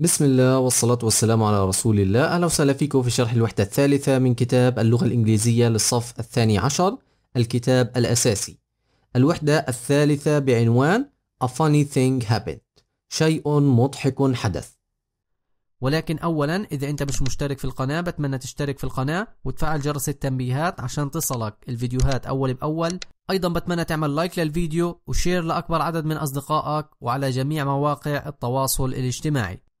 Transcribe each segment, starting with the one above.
بسم الله والصلاة والسلام على رسول الله أهلا وسهلا فيكم في شرح الوحدة الثالثة من كتاب اللغة الإنجليزية للصف الثاني عشر الكتاب الأساسي الوحدة الثالثة بعنوان A funny thing happened شيء مضحك حدث ولكن أولا إذا أنت مش مشترك في القناة بتمنى تشترك في القناة وتفعل جرس التنبيهات عشان تصلك الفيديوهات أول بأول أيضا بتمنى تعمل لايك للفيديو وشير لأكبر عدد من أصدقائك وعلى جميع مواقع التواصل الاجتماعي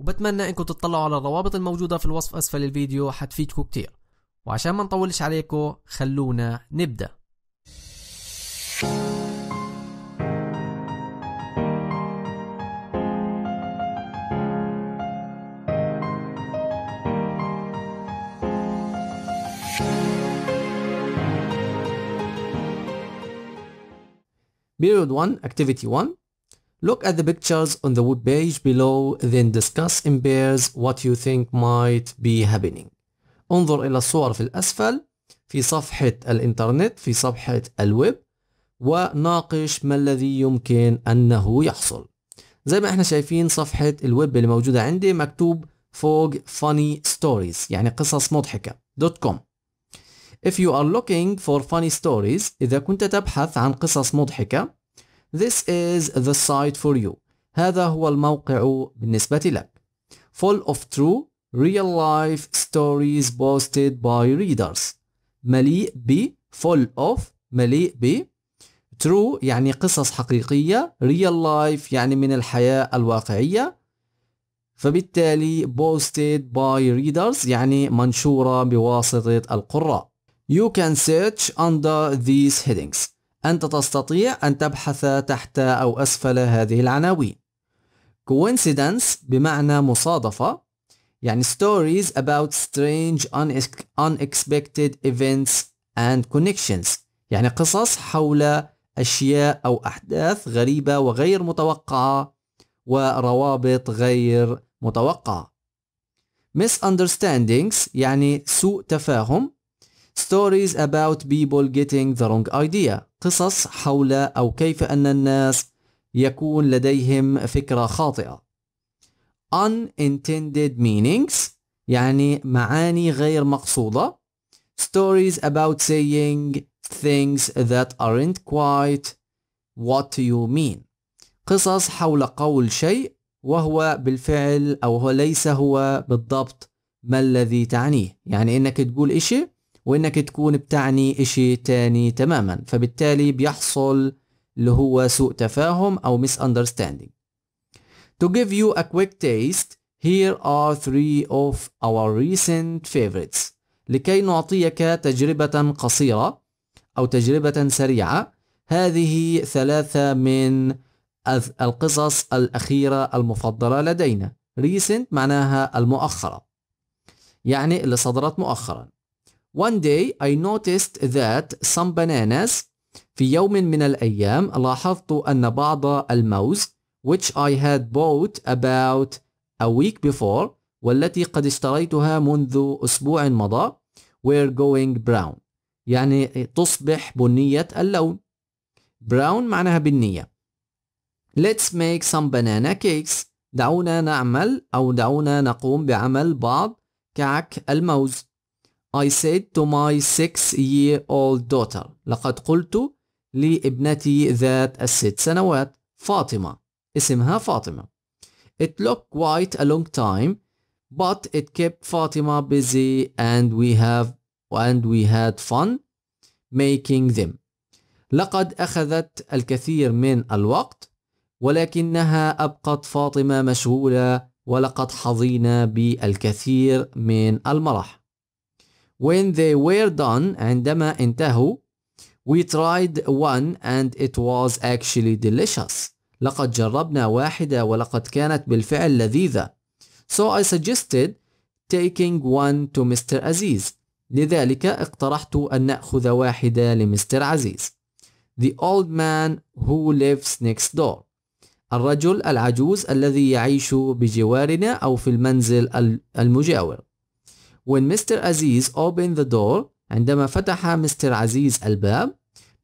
وبتمنى انكم تطلعوا على الروابط الموجودة في الوصف اسفل الفيديو حتفيدكم كتير وعشان ما نطولش عليكم خلونا نبدأ Period 1 Activity 1 Look at the pictures on the web page below then discuss in pairs what you think might be happening. انظر إلى الصور في الأسفل في صفحة الإنترنت في صفحة الويب وناقش ما الذي يمكن أنه يحصل. زي ما احنا شايفين صفحة الويب اللي موجودة عندي مكتوب فوق funny stories يعني قصص مضحكة دوت كوم. If you are looking for funny stories إذا كنت تبحث عن قصص مضحكة This is the site for you هذا هو الموقع بالنسبة لك Full of true real life stories posted by readers مليء ب full of مليء ب true يعني قصص حقيقية real life يعني من الحياة الواقعية فبالتالي posted by readers يعني منشورة بواسطة القراء You can search under these headings أنت تستطيع أن تبحث تحت أو أسفل هذه العناوين coincidence بمعنى مصادفة يعني stories about strange unexpected events and connections يعني قصص حول أشياء أو أحداث غريبة وغير متوقعة وروابط غير متوقعة misunderstandings يعني سوء تفاهم Stories about people getting the wrong idea قصص حول أو كيف أن الناس يكون لديهم فكرة خاطئة Unintended meanings يعني معاني غير مقصودة Stories about saying things that aren't quite what you mean قصص حول قول شيء وهو بالفعل أو هو ليس هو بالضبط ما الذي تعنيه يعني إنك تقول إشي وانك تكون بتعني اشي تاني تماما فبالتالي بيحصل اللي هو سوء تفاهم او مس اندرستاندينج To give you a quick taste here are three of our recent favorites لكي نعطيك تجربة قصيرة أو تجربة سريعة هذه ثلاثة من القصص الأخيرة المفضلة لدينا recent معناها المؤخرة يعني اللي صدرت مؤخرا One day I noticed that some bananas في يوم من الأيام لاحظت أن بعض الموز which I had bought about a week before والتي قد اشتريتها منذ أسبوع مضى were going brown يعني تصبح بنية اللون brown معناها بنية Let's make some banana cakes دعونا نعمل أو دعونا نقوم بعمل بعض كعك الموز I said to my six-year-old daughter لقد قلت لابنتي ذات الست سنوات فاطمة اسمها فاطمة It looked quite a long time but it kept Fatima busy and we have and we had fun making them لقد أخذت الكثير من الوقت ولكنها أبقت فاطمة مشغولة ولقد حظينا بالكثير من المرح when they were done عندما انتهوا we tried one and it was actually delicious لقد جربنا واحدة ولقد كانت بالفعل لذيذة so I suggested taking one to Mr. Aziz لذلك اقترحت أن نأخذ واحدة لمستر عزيز The old man who lives next door الرجل العجوز الذي يعيش بجوارنا أو في المنزل المجاور when Mr. Aziz opened the door عندما فتح مستر عزيز الباب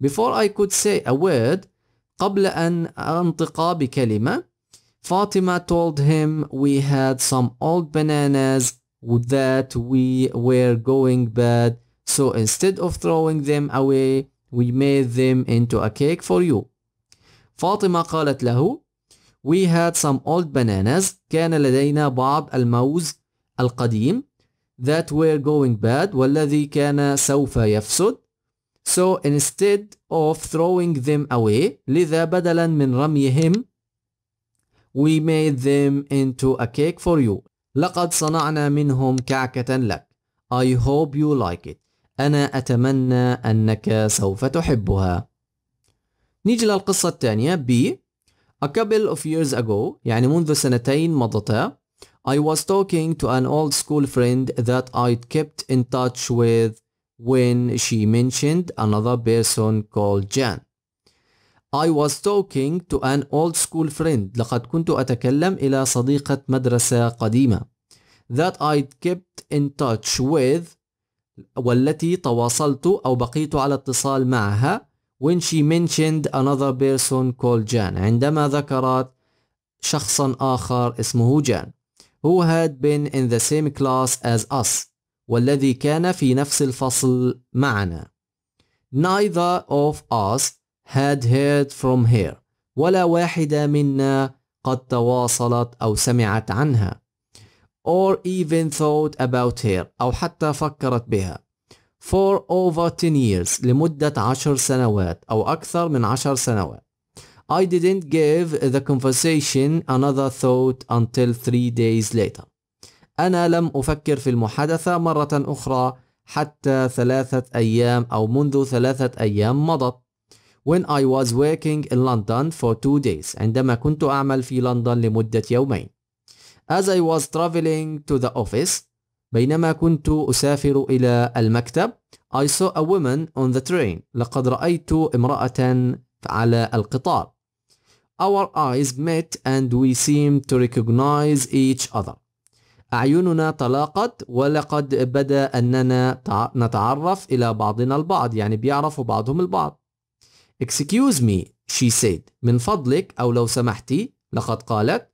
before I could say a word قبل أن أنطق بكلمة Fatima told him we had some old bananas that we were going bad so instead of throwing them away we made them into a cake for you Fatima قالت له We had some old bananas كان لدينا بعض الموز القديم that were going bad والذي كان سوف يفسد so instead of throwing them away لذا بدلا من رميهم we made them into a cake for you لقد صنعنا منهم كعكة لك I hope you like it أنا أتمنى أنك سوف تحبها نيجي للقصة الثانية B A couple of years ago يعني منذ سنتين مضتا I was talking to an old school friend that I'd kept in touch with when she mentioned another person called Jan. I was talking to an old school friend لقد كنت أتكلم إلى صديقة مدرسة قديمة that I'd kept in touch with والتي تواصلت أو بقيت على اتصال معها when she mentioned another person called Jan عندما ذكرت شخصا آخر اسمه جان who had been in the same class as us والذي كان في نفس الفصل معنا neither of us had heard from her ولا واحدة منا قد تواصلت أو سمعت عنها or even thought about her أو حتى فكرت بها for over 10 years لمدة عشر سنوات أو أكثر من عشر سنوات I didn't give the conversation another thought until three days later. أنا لم أفكر في المحادثة مرة أخرى حتى ثلاثة أيام أو منذ ثلاثة أيام مضت. When I was working in London for two days. عندما كنت أعمل في لندن لمدة يومين. As I was traveling to the office. بينما كنت أسافر إلى المكتب. I saw a woman on the train. لقد رأيت امرأة على القطار. Our eyes met and we seemed to recognize each other. أعيننا تلاقت ولقد بدأ أننا نتعرف إلى بعضنا البعض يعني بيعرفوا بعضهم البعض. Excuse me, she said. من فضلك أو لو سمحتي لقد قالت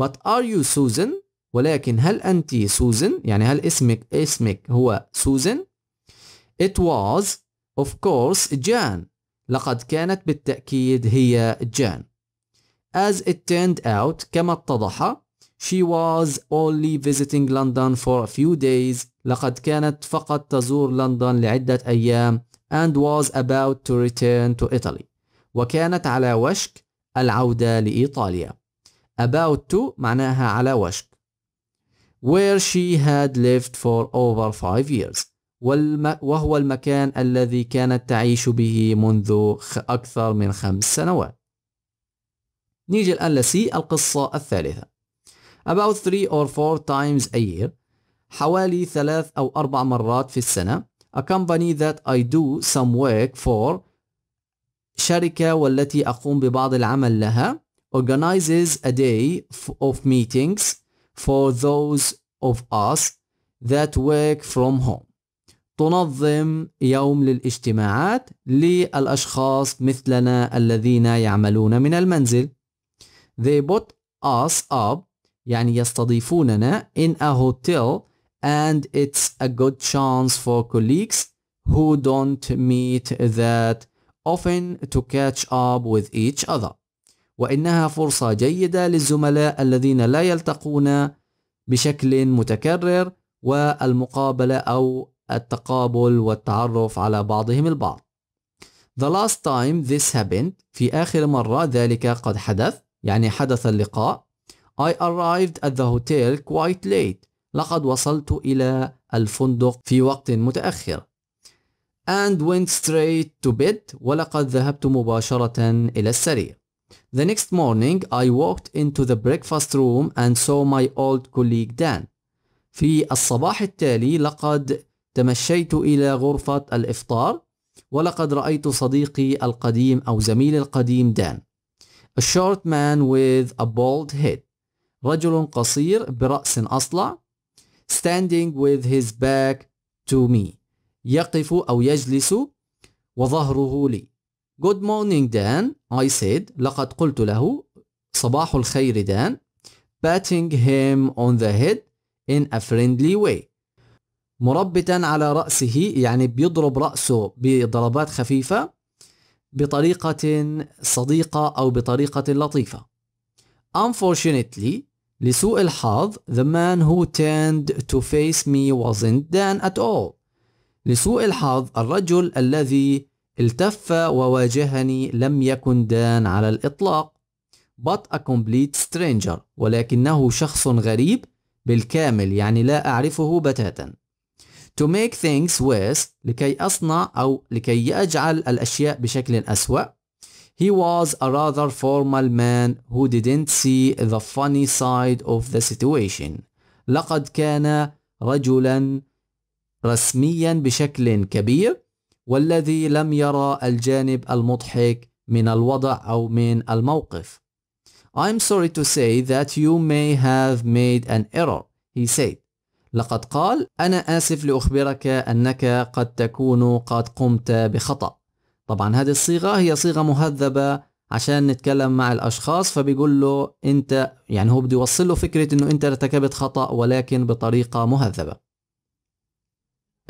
But are you Susan? ولكن هل أنت سوزن؟ يعني هل اسمك اسمك هو سوزن؟ It was of course Jan. لقد كانت بالتأكيد هي Jan. As it turned out كما اتضح She was only visiting London for a few days لقد كانت فقط تزور لندن لعدة أيام and was about to return to Italy وكانت على وشك العودة لإيطاليا about to معناها على وشك where she had lived for over five years والم... وهو المكان الذي كانت تعيش به منذ أكثر من خمس سنوات نيجي الآن لسي القصة الثالثة about three or four times a year حوالي ثلاث أو أربع مرات في السنة a company that I do some work for شركة والتي أقوم ببعض العمل لها organizes a day of meetings for those of us that work from home تنظم يوم للاجتماعات للأشخاص مثلنا الذين يعملون من المنزل They put us up يعني يستضيفوننا in a hotel and it's a good chance for colleagues who don't meet that often to catch up with each other وإنها فرصة جيدة للزملاء الذين لا يلتقون بشكل متكرر والمقابلة أو التقابل والتعرف على بعضهم البعض The last time this happened في آخر مرة ذلك قد حدث يعني حدث اللقاء I arrived at the hotel quite late لقد وصلت إلى الفندق في وقت متأخر and went straight to bed ولقد ذهبت مباشرة إلى السرير The next morning I walked into the breakfast room and saw my old colleague Dan في الصباح التالي لقد تمشيت إلى غرفة الإفطار ولقد رأيت صديقي القديم أو زميلي القديم دان A short man with a bald head رجل قصير برأس أصلع standing with his back to me يقف أو يجلس وظهره لي Good morning Dan I said لقد قلت له صباح الخير Dan. patting him on the head in a friendly way مربتا على رأسه يعني بيضرب رأسه بضربات خفيفة بطريقة صديقة أو بطريقة لطيفة. Unfortunately, لسوء الحظ, the man who turned to face me wasn't Dan at all. لسوء الحظ, الرجل الذي التف وواجهني لم يكن دان على الإطلاق. But a complete stranger, ولكنه شخص غريب بالكامل يعني لا أعرفه بتاتا. to make things worse لكي أصنع أو لكي أجعل الأشياء بشكل أسوأ He was a rather formal man who didn't see the funny side of the situation لقد كان رجلا رسميا بشكل كبير والذي لم يرى الجانب المضحك من الوضع أو من الموقف I'm sorry to say that you may have made an error, he said. لقد قال أنا آسف لأخبرك أنك قد تكون قد قمت بخطأ طبعا هذه الصيغة هي صيغة مهذبة عشان نتكلم مع الأشخاص فبيقول له أنت يعني هو بده يوصل له فكرة أنه أنت ارتكبت خطأ ولكن بطريقة مهذبة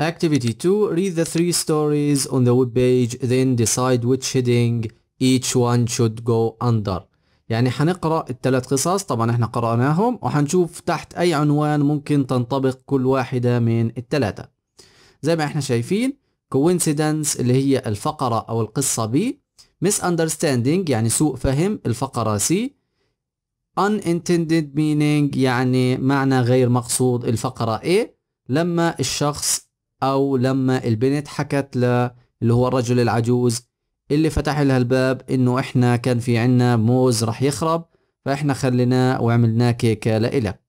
Activity 2 Read the three stories on the web page then decide which heading each one should go under يعني حنقرأ الثلاث قصص طبعا احنا قرأناهم وحنشوف تحت أي عنوان ممكن تنطبق كل واحدة من الثلاثة زي ما احنا شايفين كوينسيدنس اللي هي الفقرة أو القصة B misunderstanding يعني سوء فهم الفقرة C unintended meaning يعني معنى غير مقصود الفقرة A لما الشخص أو لما البنت حكت ل اللي هو الرجل العجوز اللي فتح لها الباب انه احنا كان في عنا موز رح يخرب فاحنا خليناه وعملناه كيكه لإلك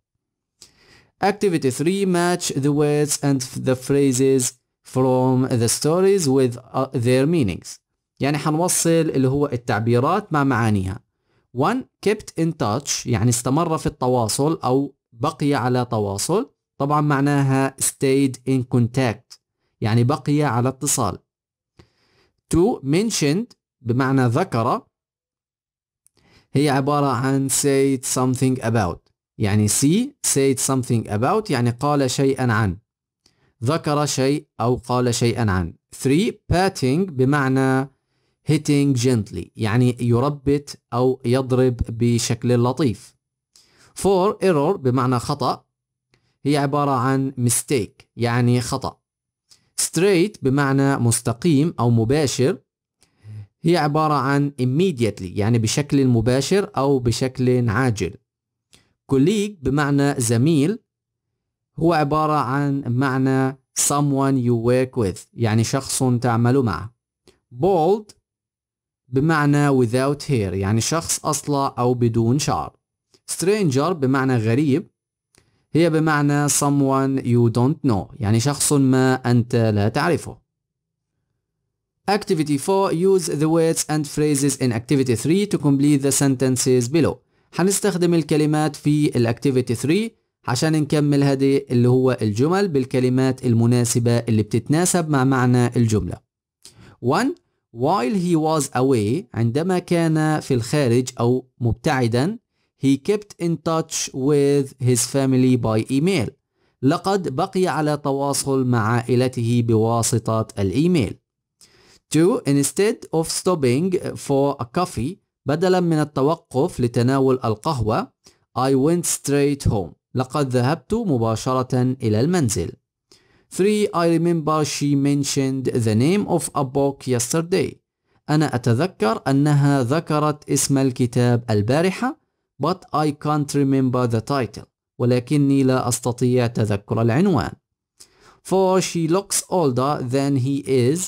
Activity 3 match the words and the phrases from the stories with uh, their meanings يعني حنوصل اللي هو التعبيرات مع معانيها 1 kept in touch يعني استمر في التواصل أو بقي على تواصل طبعا معناها stayed in contact يعني بقي على اتصال to mentioned بمعنى ذكر هي عبارة عن said something about يعني see said something about يعني قال شيئا عن ذكر شيء أو قال شيئا عن 3 patting بمعنى hitting gently يعني يربت أو يضرب بشكل لطيف 4 error بمعنى خطأ هي عبارة عن mistake يعني خطأ straight بمعنى مستقيم أو مباشر هي عبارة عن immediately يعني بشكل مباشر أو بشكل عاجل colleague بمعنى زميل هو عبارة عن معنى someone you work with يعني شخص تعمل معه bold بمعنى without hair يعني شخص أصلع أو بدون شعر stranger بمعنى غريب هي بمعنى someone you don't know يعني شخص ما أنت لا تعرفه Activity 4 Use the words and phrases in Activity 3 to complete the sentences below هنستخدم الكلمات في الأكتيفيتي 3 عشان نكمل هذه اللي هو الجمل بالكلمات المناسبة اللي بتتناسب مع معنى الجملة 1 While he was away عندما كان في الخارج أو مبتعدا He kept in touch with his family by email. لقد بقي على تواصل مع عائلته بواسطة الإيميل. 2. Instead of stopping for a coffee بدلا من التوقف لتناول القهوة I went straight home لقد ذهبت مباشرة إلى المنزل 3. I remember she mentioned the name of a book yesterday أنا أتذكر أنها ذكرت اسم الكتاب البارحة but I can't remember the title ولكني لا أستطيع تذكر العنوان for she looks older than he is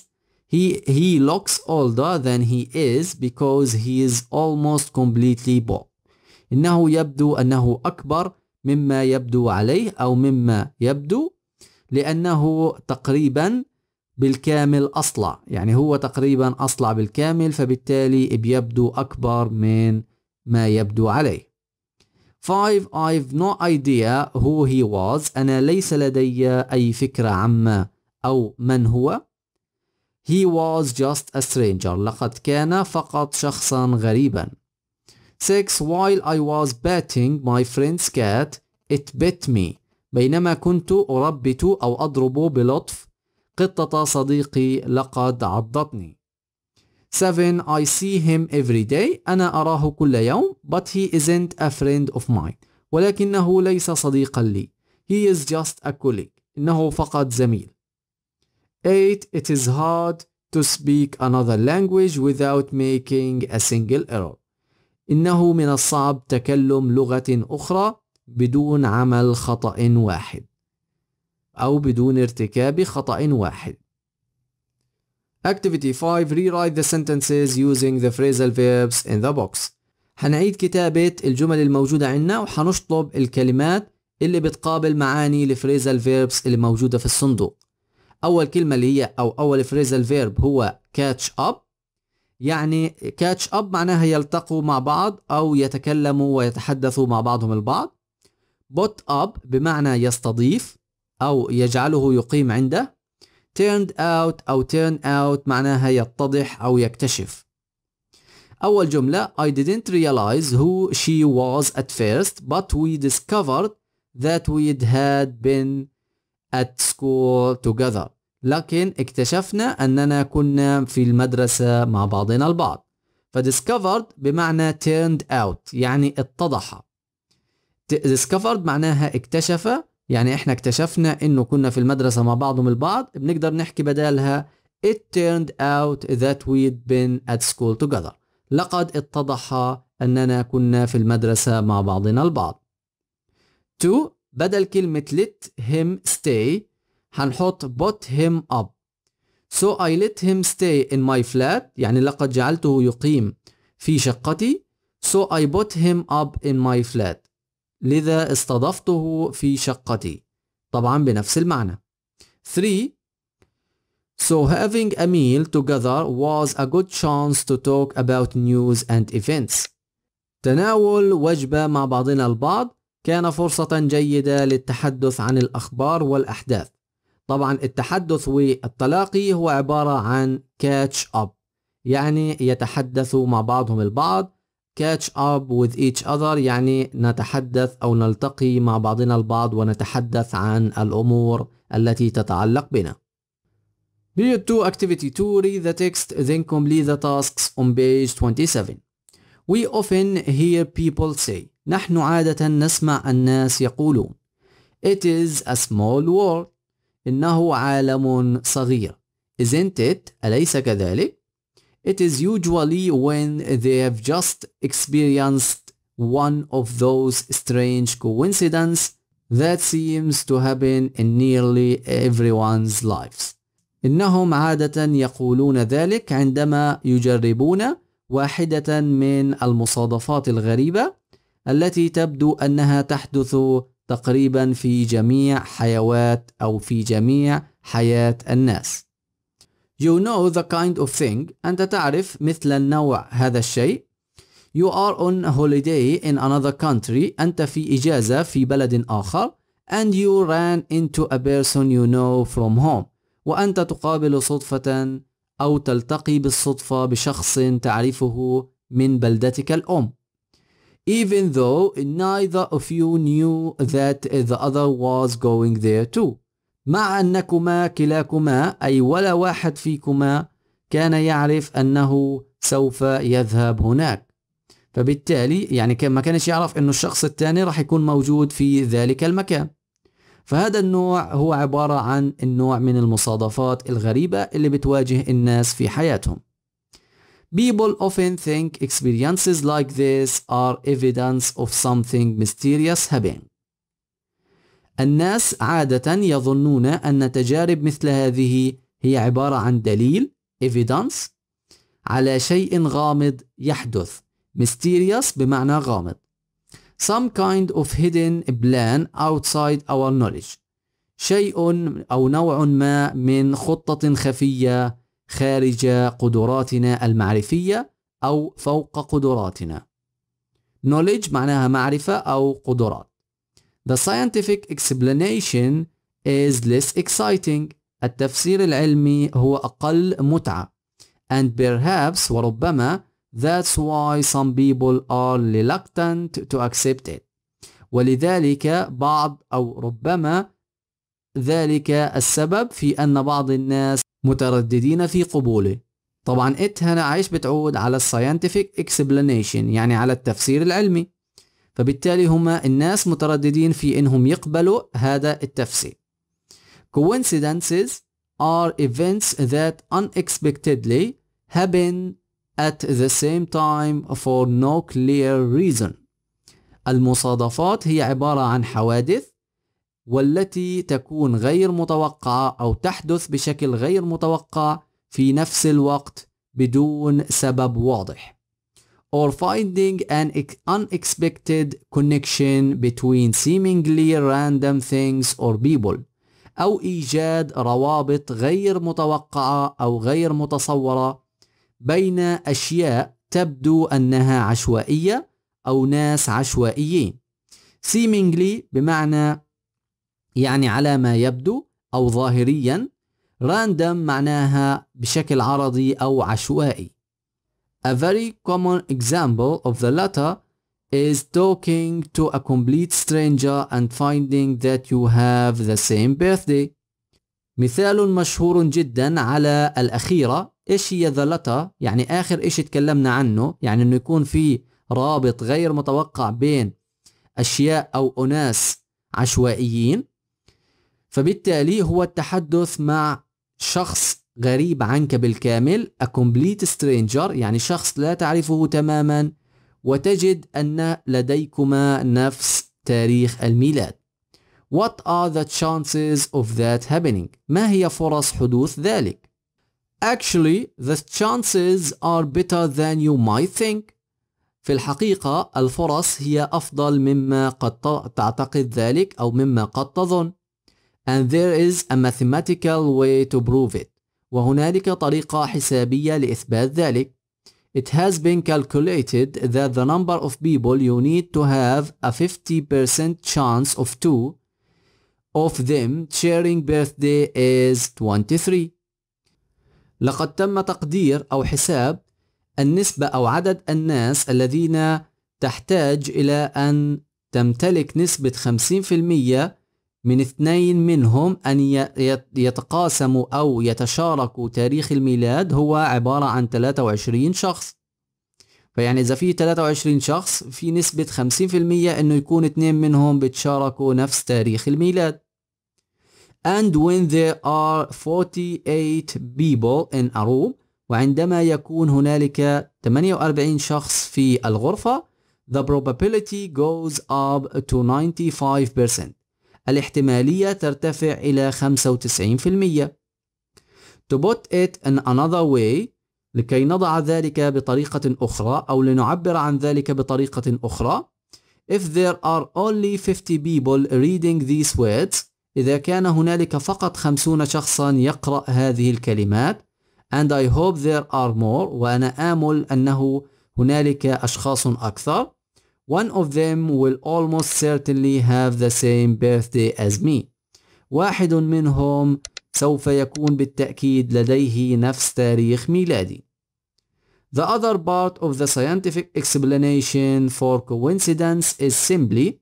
he, he looks older than he is because he is almost completely bald إنه يبدو أنه أكبر مما يبدو عليه أو مما يبدو لأنه تقريبا بالكامل أصلع يعني هو تقريبا أصلع بالكامل فبالتالي بيبدو أكبر من ما يبدو عليه 5 I've no idea who he was أنا ليس لدي أي فكرة عما أو من هو He was just a stranger لقد كان فقط شخصا غريبا 6 While I was batting my friend's cat it bit me بينما كنت أربت أو أضرب بلطف قطة صديقي لقد عضتني 7 I see him every day أنا أراه كل يوم but he isn't a friend of mine ولكنه ليس صديقا لي he is just a colleague إنه فقط زميل 8 It is hard to speak another language without making a single error إنه من الصعب تكلم لغة أخرى بدون عمل خطأ واحد أو بدون ارتكاب خطأ واحد Activity 5 Rewrite the sentences using the phrasal verbs in the box هنعيد كتابة الجمل الموجودة عندنا وحنشطب الكلمات اللي بتقابل معاني الفريزال فيربس اللي موجودة في الصندوق أول كلمة اللي هي أو أول فريزال فيرب هو catch up يعني catch up معناها يلتقوا مع بعض أو يتكلموا ويتحدثوا مع بعضهم البعض put up بمعنى يستضيف أو يجعله يقيم عنده turned out أو turn out معناها يتضح أو يكتشف أول جملة I didn't realize who she was at first but we discovered that we'd had been at school together لكن اكتشفنا أننا كنا في المدرسة مع بعضنا البعض فdiscovered بمعنى turned out يعني اتضح discovered معناها اكتشف يعني احنا اكتشفنا انه كنا في المدرسة مع بعضهم البعض بنقدر نحكي بدالها It turned out that we'd been at school together لقد اتضح أننا كنا في المدرسة مع بعضنا البعض 2 بدل كلمة let him stay هنحط put him up So I let him stay in my flat يعني لقد جعلته يقيم في شقتي So I put him up in my flat لذا استضفته في شقتي طبعا بنفس المعنى 3 So having a meal together was a good chance to talk about news and events. تناول وجبة مع بعضنا البعض كان فرصة جيدة للتحدث عن الأخبار والأحداث. طبعا التحدث والتلاقي هو عبارة عن catch up يعني يتحدث مع بعضهم البعض catch up with each other يعني نتحدث أو نلتقي مع بعضنا البعض ونتحدث عن الأمور التي تتعلق بنا. Period 2 Activity 2 Read the text then complete the tasks on page 27. We often hear people say نحن عادة نسمع الناس يقولون It is a small world إنه عالم صغير Isn't it؟ أليس كذلك؟ it is usually when they have just experienced one of those strange coincidences that seems to happen in nearly everyone's lives. إنهم عادة يقولون ذلك عندما يجربون واحدة من المصادفات الغريبة التي تبدو أنها تحدث تقريبا في جميع حيوات أو في جميع حياة الناس. You know the kind of thing أنت تعرف مثل النوع هذا الشيء You are on holiday in another country أنت في إجازة في بلد آخر and you ran into a person you know from home وأنت تقابل صدفة أو تلتقي بالصدفة بشخص تعرفه من بلدتك الأم even though neither of you knew that the other was going there too مع أنكما كلاكما أي ولا واحد فيكما كان يعرف أنه سوف يذهب هناك فبالتالي يعني ما كانش يعرف أنه الشخص الثاني راح يكون موجود في ذلك المكان فهذا النوع هو عبارة عن النوع من المصادفات الغريبة اللي بتواجه الناس في حياتهم People often think experiences like this are evidence of something mysterious happening الناس عادة يظنون أن تجارب مثل هذه هي عبارة عن دليل evidence على شيء غامض يحدث mysterious بمعنى غامض some kind of hidden plan outside our knowledge شيء أو نوع ما من خطة خفية خارج قدراتنا المعرفية أو فوق قدراتنا knowledge معناها معرفة أو قدرات The scientific explanation is less exciting. التفسير العلمي هو أقل متعة. And perhaps وربما that's why some people are reluctant to accept it. ولذلك بعض أو ربما ذلك السبب في أن بعض الناس مترددين في قبوله طبعا إت هنا عايش بتعود على scientific explanation يعني على التفسير العلمي فبالتالي هما الناس مترددين في انهم يقبلوا هذا التفسير coincidences are events that unexpectedly happen at the same time for no clear reason المصادفات هي عبارة عن حوادث والتي تكون غير متوقعة أو تحدث بشكل غير متوقع في نفس الوقت بدون سبب واضح or finding an unexpected connection between seemingly random things or people أو إيجاد روابط غير متوقعة أو غير متصورة بين أشياء تبدو أنها عشوائية أو ناس عشوائيين seemingly بمعنى يعني على ما يبدو أو ظاهريا random معناها بشكل عرضي أو عشوائي A very common example of the latter is talking to a complete stranger and finding that you have the same birthday. مثال مشهور جدا على الأخيرة إيش هي the latter يعني آخر إيش تكلمنا عنه يعني إنه يكون في رابط غير متوقع بين أشياء أو أناس عشوائيين فبالتالي هو التحدث مع شخص غريب عنك بالكامل a complete stranger يعني شخص لا تعرفه تماما وتجد أن لديكما نفس تاريخ الميلاد What are the chances of that happening? ما هي فرص حدوث ذلك؟ Actually, the chances are better than you might think. في الحقيقة الفرص هي أفضل مما قد تعتقد ذلك أو مما قد تظن. And there is a mathematical way to prove it. وهنالك طريقة حسابية لإثبات ذلك. It has been calculated that the number of people you need to have a 50% chance of two of them sharing birthday is 23. لقد تم تقدير أو حساب النسبة أو عدد الناس الذين تحتاج إلى أن تمتلك نسبة من اثنين منهم أن يتقاسموا أو يتشاركوا تاريخ الميلاد هو عبارة عن 23 شخص فيعني إذا في 23 شخص في نسبة 50% إنه يكون اثنين منهم بتشاركوا نفس تاريخ الميلاد and when there are 48 people in a room وعندما يكون هنالك 48 شخص في الغرفة the probability goes up to 95% الاحتمالية ترتفع إلى 95% To put it in another way لكي نضع ذلك بطريقة أخرى أو لنعبر عن ذلك بطريقة أخرى If there are only 50 people reading these words إذا كان هنالك فقط 50 شخصا يقرأ هذه الكلمات and I hope there are more وأنا آمل أنه هنالك أشخاص أكثر One of them will almost certainly have the same birthday as me. واحد منهم سوف يكون بالتأكيد لديه نفس تاريخ ميلادي. The other part of the scientific explanation for coincidence is simply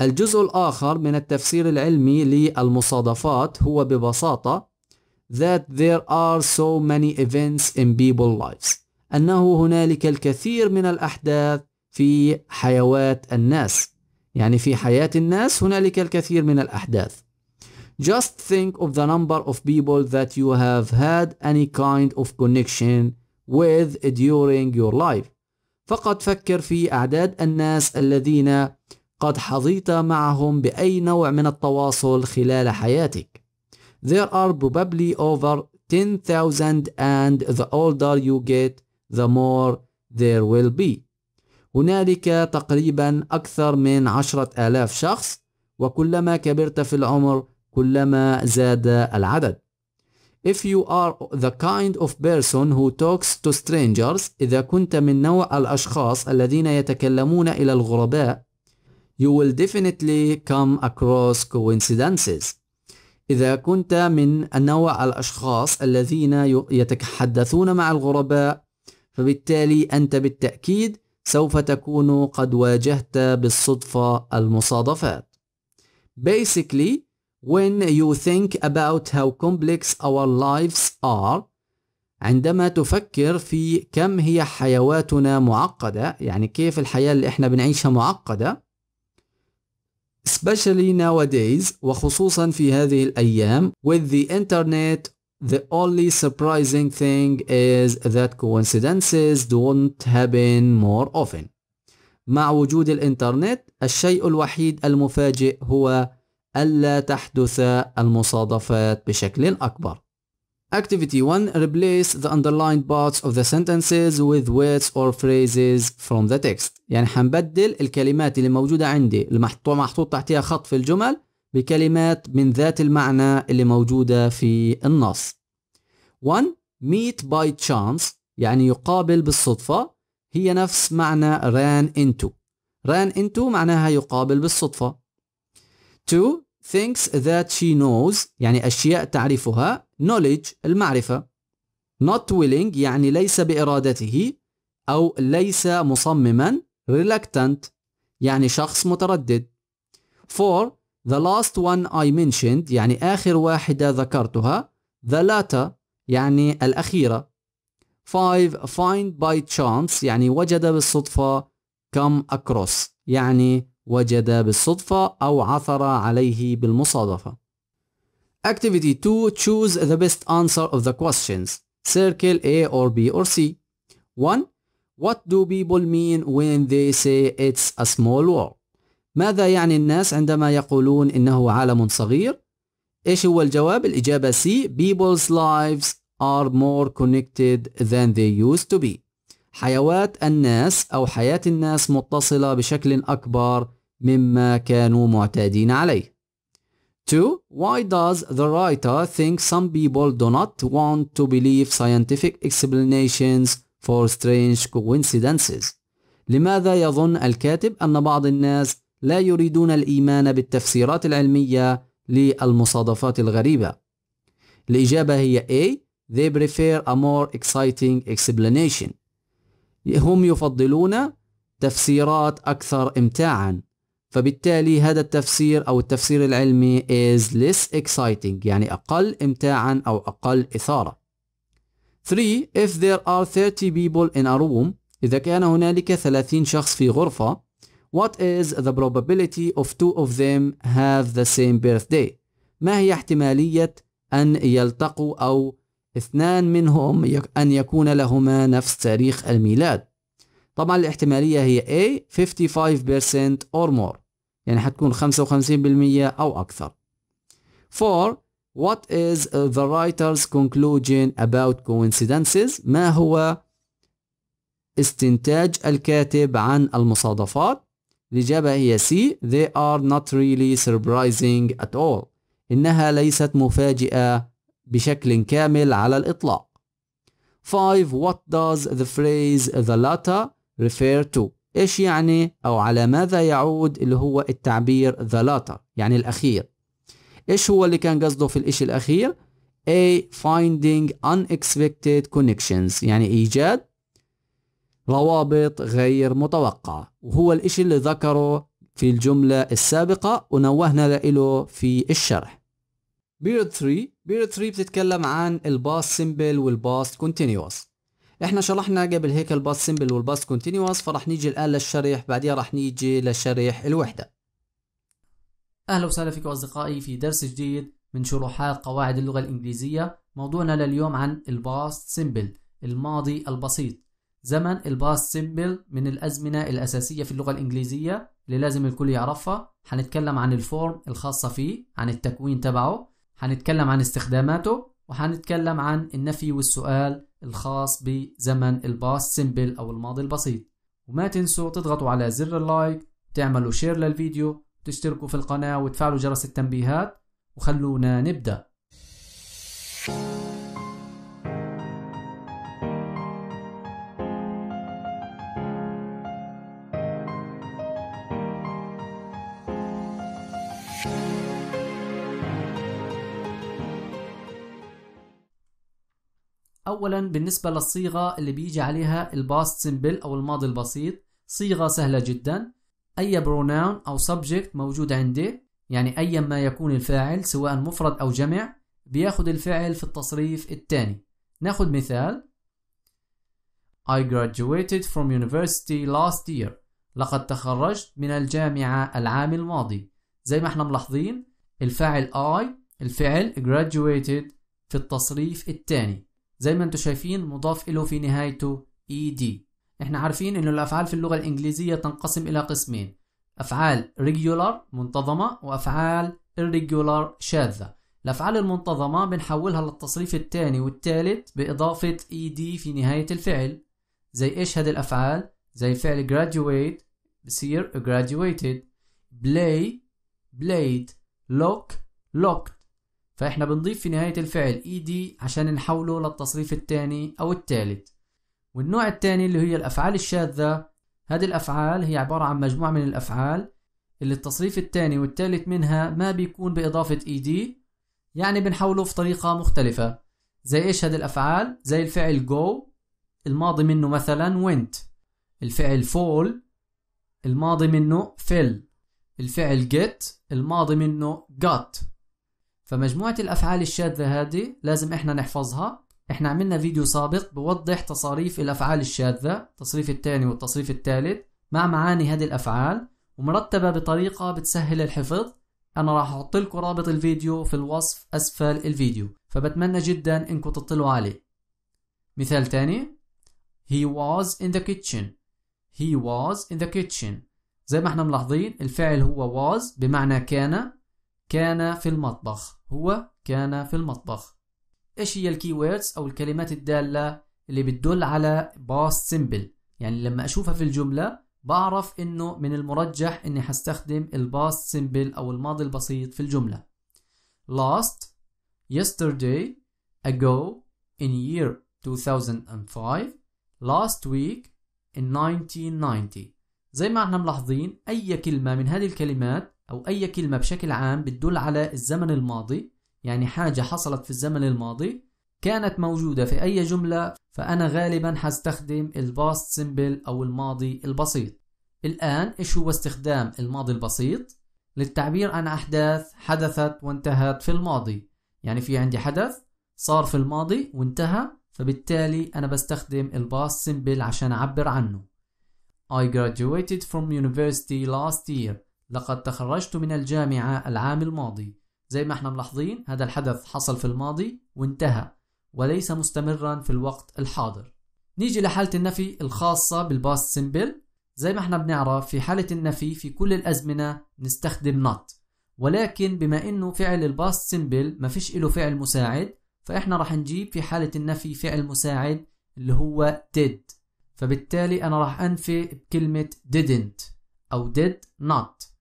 الجزء الآخر من التفسير العلمي للمصادفات هو ببساطة that there are so many events in people's lives أنه هنالك الكثير من الأحداث في حيوات الناس يعني في حياة الناس هنالك الكثير من الأحداث Just think of the number of people that you have had any kind of connection with during your life فقط فكر في أعداد الناس الذين قد حظيت معهم بأي نوع من التواصل خلال حياتك There are probably over 10,000 and the older you get the more there will be هنالك تقريبا أكثر من عشرة آلاف شخص وكلما كبرت في العمر كلما زاد العدد If you are the kind of person who talks to strangers إذا كنت من نوع الأشخاص الذين يتكلمون إلى الغرباء you will definitely come across coincidences إذا كنت من نوع الأشخاص الذين يتحدثون مع الغرباء فبالتالي أنت بالتأكيد سوف تكون قد واجهت بالصدفة المصادفات. Basically, when you think about how complex our lives are, عندما تفكر في كم هي حيواتنا معقدة، يعني كيف الحياة اللي احنا بنعيشها معقدة. Especially nowadays وخصوصا في هذه الأيام with the internet The only surprising thing is that coincidences don't happen more often. مع وجود الإنترنت الشيء الوحيد المفاجئ هو ألا تحدث المصادفات بشكل أكبر. Activity 1 Replace the underlined parts of the sentences with words or phrases from the text. يعني حنبدل الكلمات اللي موجودة عندي اللي محطوطة تحتها خط في الجمل بكلمات من ذات المعنى اللي موجودة في النص. 1 meet by chance يعني يقابل بالصدفة هي نفس معنى ran into. ran into معناها يقابل بالصدفة. 2 things that she knows يعني أشياء تعرفها knowledge المعرفة. not willing يعني ليس بإرادته أو ليس مصمما reluctant يعني شخص متردد. 4 The last one I mentioned يعني آخر واحدة ذكرتها The latter يعني الأخيرة 5 find by chance يعني وجد بالصدفة come across يعني وجد بالصدفة أو عثر عليه بالمصادفة Activity 2 choose the best answer of the questions circle A or B or C 1 What do people mean when they say it's a small world ماذا يعني الناس عندما يقولون إنه عالم صغير؟ إيش هو الجواب؟ الإجابة سي People's lives are more connected than they used to be حيوات الناس أو حياة الناس متصلة بشكل أكبر مما كانوا معتادين عليه 2. Why does the writer think some people do not want to believe scientific explanations for strange coincidences؟ لماذا يظن الكاتب أن بعض الناس لا يريدون الإيمان بالتفسيرات العلمية للمصادفات الغريبة الإجابة هي A they prefer a more exciting explanation هم يفضلون تفسيرات أكثر إمتاعا فبالتالي هذا التفسير أو التفسير العلمي is less exciting يعني أقل إمتاعا أو أقل إثارة 3 if there are 30 people in a room إذا كان هنالك 30 شخص في غرفة What is the probability of two of them have the same birthday? ما هي احتمالية أن يلتقوا أو اثنان منهم أن يكون لهما نفس تاريخ الميلاد؟ طبعا الاحتمالية هي A 55% or more يعني حتكون 55% أو أكثر. 4 What is the writer's conclusion about coincidences؟ ما هو استنتاج الكاتب عن المصادفات؟ الإجابة هي C they are not really surprising at all إنها ليست مفاجئة بشكل كامل على الإطلاق 5 what does the phrase the latter refer to إيش يعني أو على ماذا يعود اللي هو التعبير the latter يعني الأخير إيش هو اللي كان قصده في الإشي الأخير A finding unexpected connections يعني إيجاد روابط غير متوقعة وهو الإشي اللي ذكره في الجملة السابقة ونوهنا له في الشرح بيرد 3 بيرد 3 بتتكلم عن الباس سيمبل والباس كونتينيوس احنا شرحنا قبل هيك الباس سيمبل والباس كونتينيوس فرح نيجي الان للشرح بعدين رح نيجي لشرح الوحدة اهلا وسهلا فيكم اصدقائي في درس جديد من شروحات قواعد اللغة الانجليزية موضوعنا لليوم عن الباس سيمبل الماضي البسيط زمن الباست سيمبل من الأزمنة الأساسية في اللغة الإنجليزية اللي لازم الكل يعرفها هنتكلم عن الفورم الخاصة فيه عن التكوين تبعه هنتكلم عن استخداماته وهنتكلم عن النفي والسؤال الخاص بزمن الباست سيمبل أو الماضي البسيط وما تنسوا تضغطوا على زر اللايك تعملوا شير للفيديو تشتركوا في القناة وتفعلوا جرس التنبيهات وخلونا نبدأ اولا بالنسبه للصيغه اللي بيجي عليها الباست سمبل او الماضي البسيط صيغه سهله جدا اي بروناون او سبجكت موجود عندي يعني ايا ما يكون الفاعل سواء مفرد او جمع بياخد الفعل في التصريف الثاني ناخد مثال I graduated from university last year لقد تخرجت من الجامعة العام الماضي زي ما احنا ملاحظين الفاعل I الفعل graduated في التصريف الثاني زي ما انتم شايفين مضاف له في نهايته ed احنا عارفين انه الافعال في اللغه الانجليزيه تنقسم الى قسمين افعال regular منتظمه وافعال irregular شاذه الافعال المنتظمه بنحولها للتصريف الثاني والثالث باضافه ed في نهايه الفعل زي ايش هذه الافعال زي فعل graduate بصير graduated play played lock locked فإحنا بنضيف في نهاية الفعل ed عشان نحوله للتصريف الثاني أو الثالث والنوع الثاني اللي هي الأفعال الشاذة هذه الأفعال هي عبارة عن مجموعة من الأفعال اللي التصريف الثاني والثالث منها ما بيكون بإضافة ed يعني بنحوله في طريقة مختلفة زي إيش هذه الأفعال زي الفعل go الماضي منه مثلا went الفعل fall الماضي منه fell الفعل get الماضي منه got فمجموعة الأفعال الشاذة هذه لازم إحنا نحفظها إحنا عملنا فيديو سابق بوضح تصاريف الأفعال الشاذة التصريف الثاني والتصريف الثالث مع معاني هذه الأفعال ومرتبة بطريقة بتسهل الحفظ أنا راح أحط لكم رابط الفيديو في الوصف أسفل الفيديو فبتمنى جدا إنكم تطلعوا عليه مثال تاني He was in the kitchen He was in the kitchen زي ما احنا ملاحظين الفعل هو was بمعنى كان كان في المطبخ هو كان في المطبخ ايش هي الكي ويردز او الكلمات الداله اللي بتدل على باس simple يعني لما اشوفها في الجمله بعرف انه من المرجح اني هستخدم الباس simple او الماضي البسيط في الجمله last yesterday ago in year 2005 last week in 1990 زي ما احنا ملاحظين اي كلمه من هذه الكلمات أو أي كلمة بشكل عام بتدل على الزمن الماضي يعني حاجة حصلت في الزمن الماضي كانت موجودة في أي جملة فأنا غالبا هستخدم الباست سيمبل أو الماضي البسيط الآن إيش هو استخدام الماضي البسيط؟ للتعبير عن أحداث حدثت وانتهت في الماضي يعني في عندي حدث صار في الماضي وانتهى فبالتالي أنا بستخدم الباست سيمبل عشان أعبر عنه I graduated from university last year لقد تخرجت من الجامعة العام الماضي زي ما احنا ملاحظين هذا الحدث حصل في الماضي وانتهى وليس مستمرا في الوقت الحاضر نيجي لحالة النفي الخاصة بالباست سيمبل زي ما احنا بنعرف في حالة النفي في كل الأزمنة نستخدم not ولكن بما انه فعل الباست سيمبل ما فيش له فعل مساعد فاحنا راح نجيب في حالة النفي فعل مساعد اللي هو did فبالتالي انا راح انفي بكلمة didn't او did not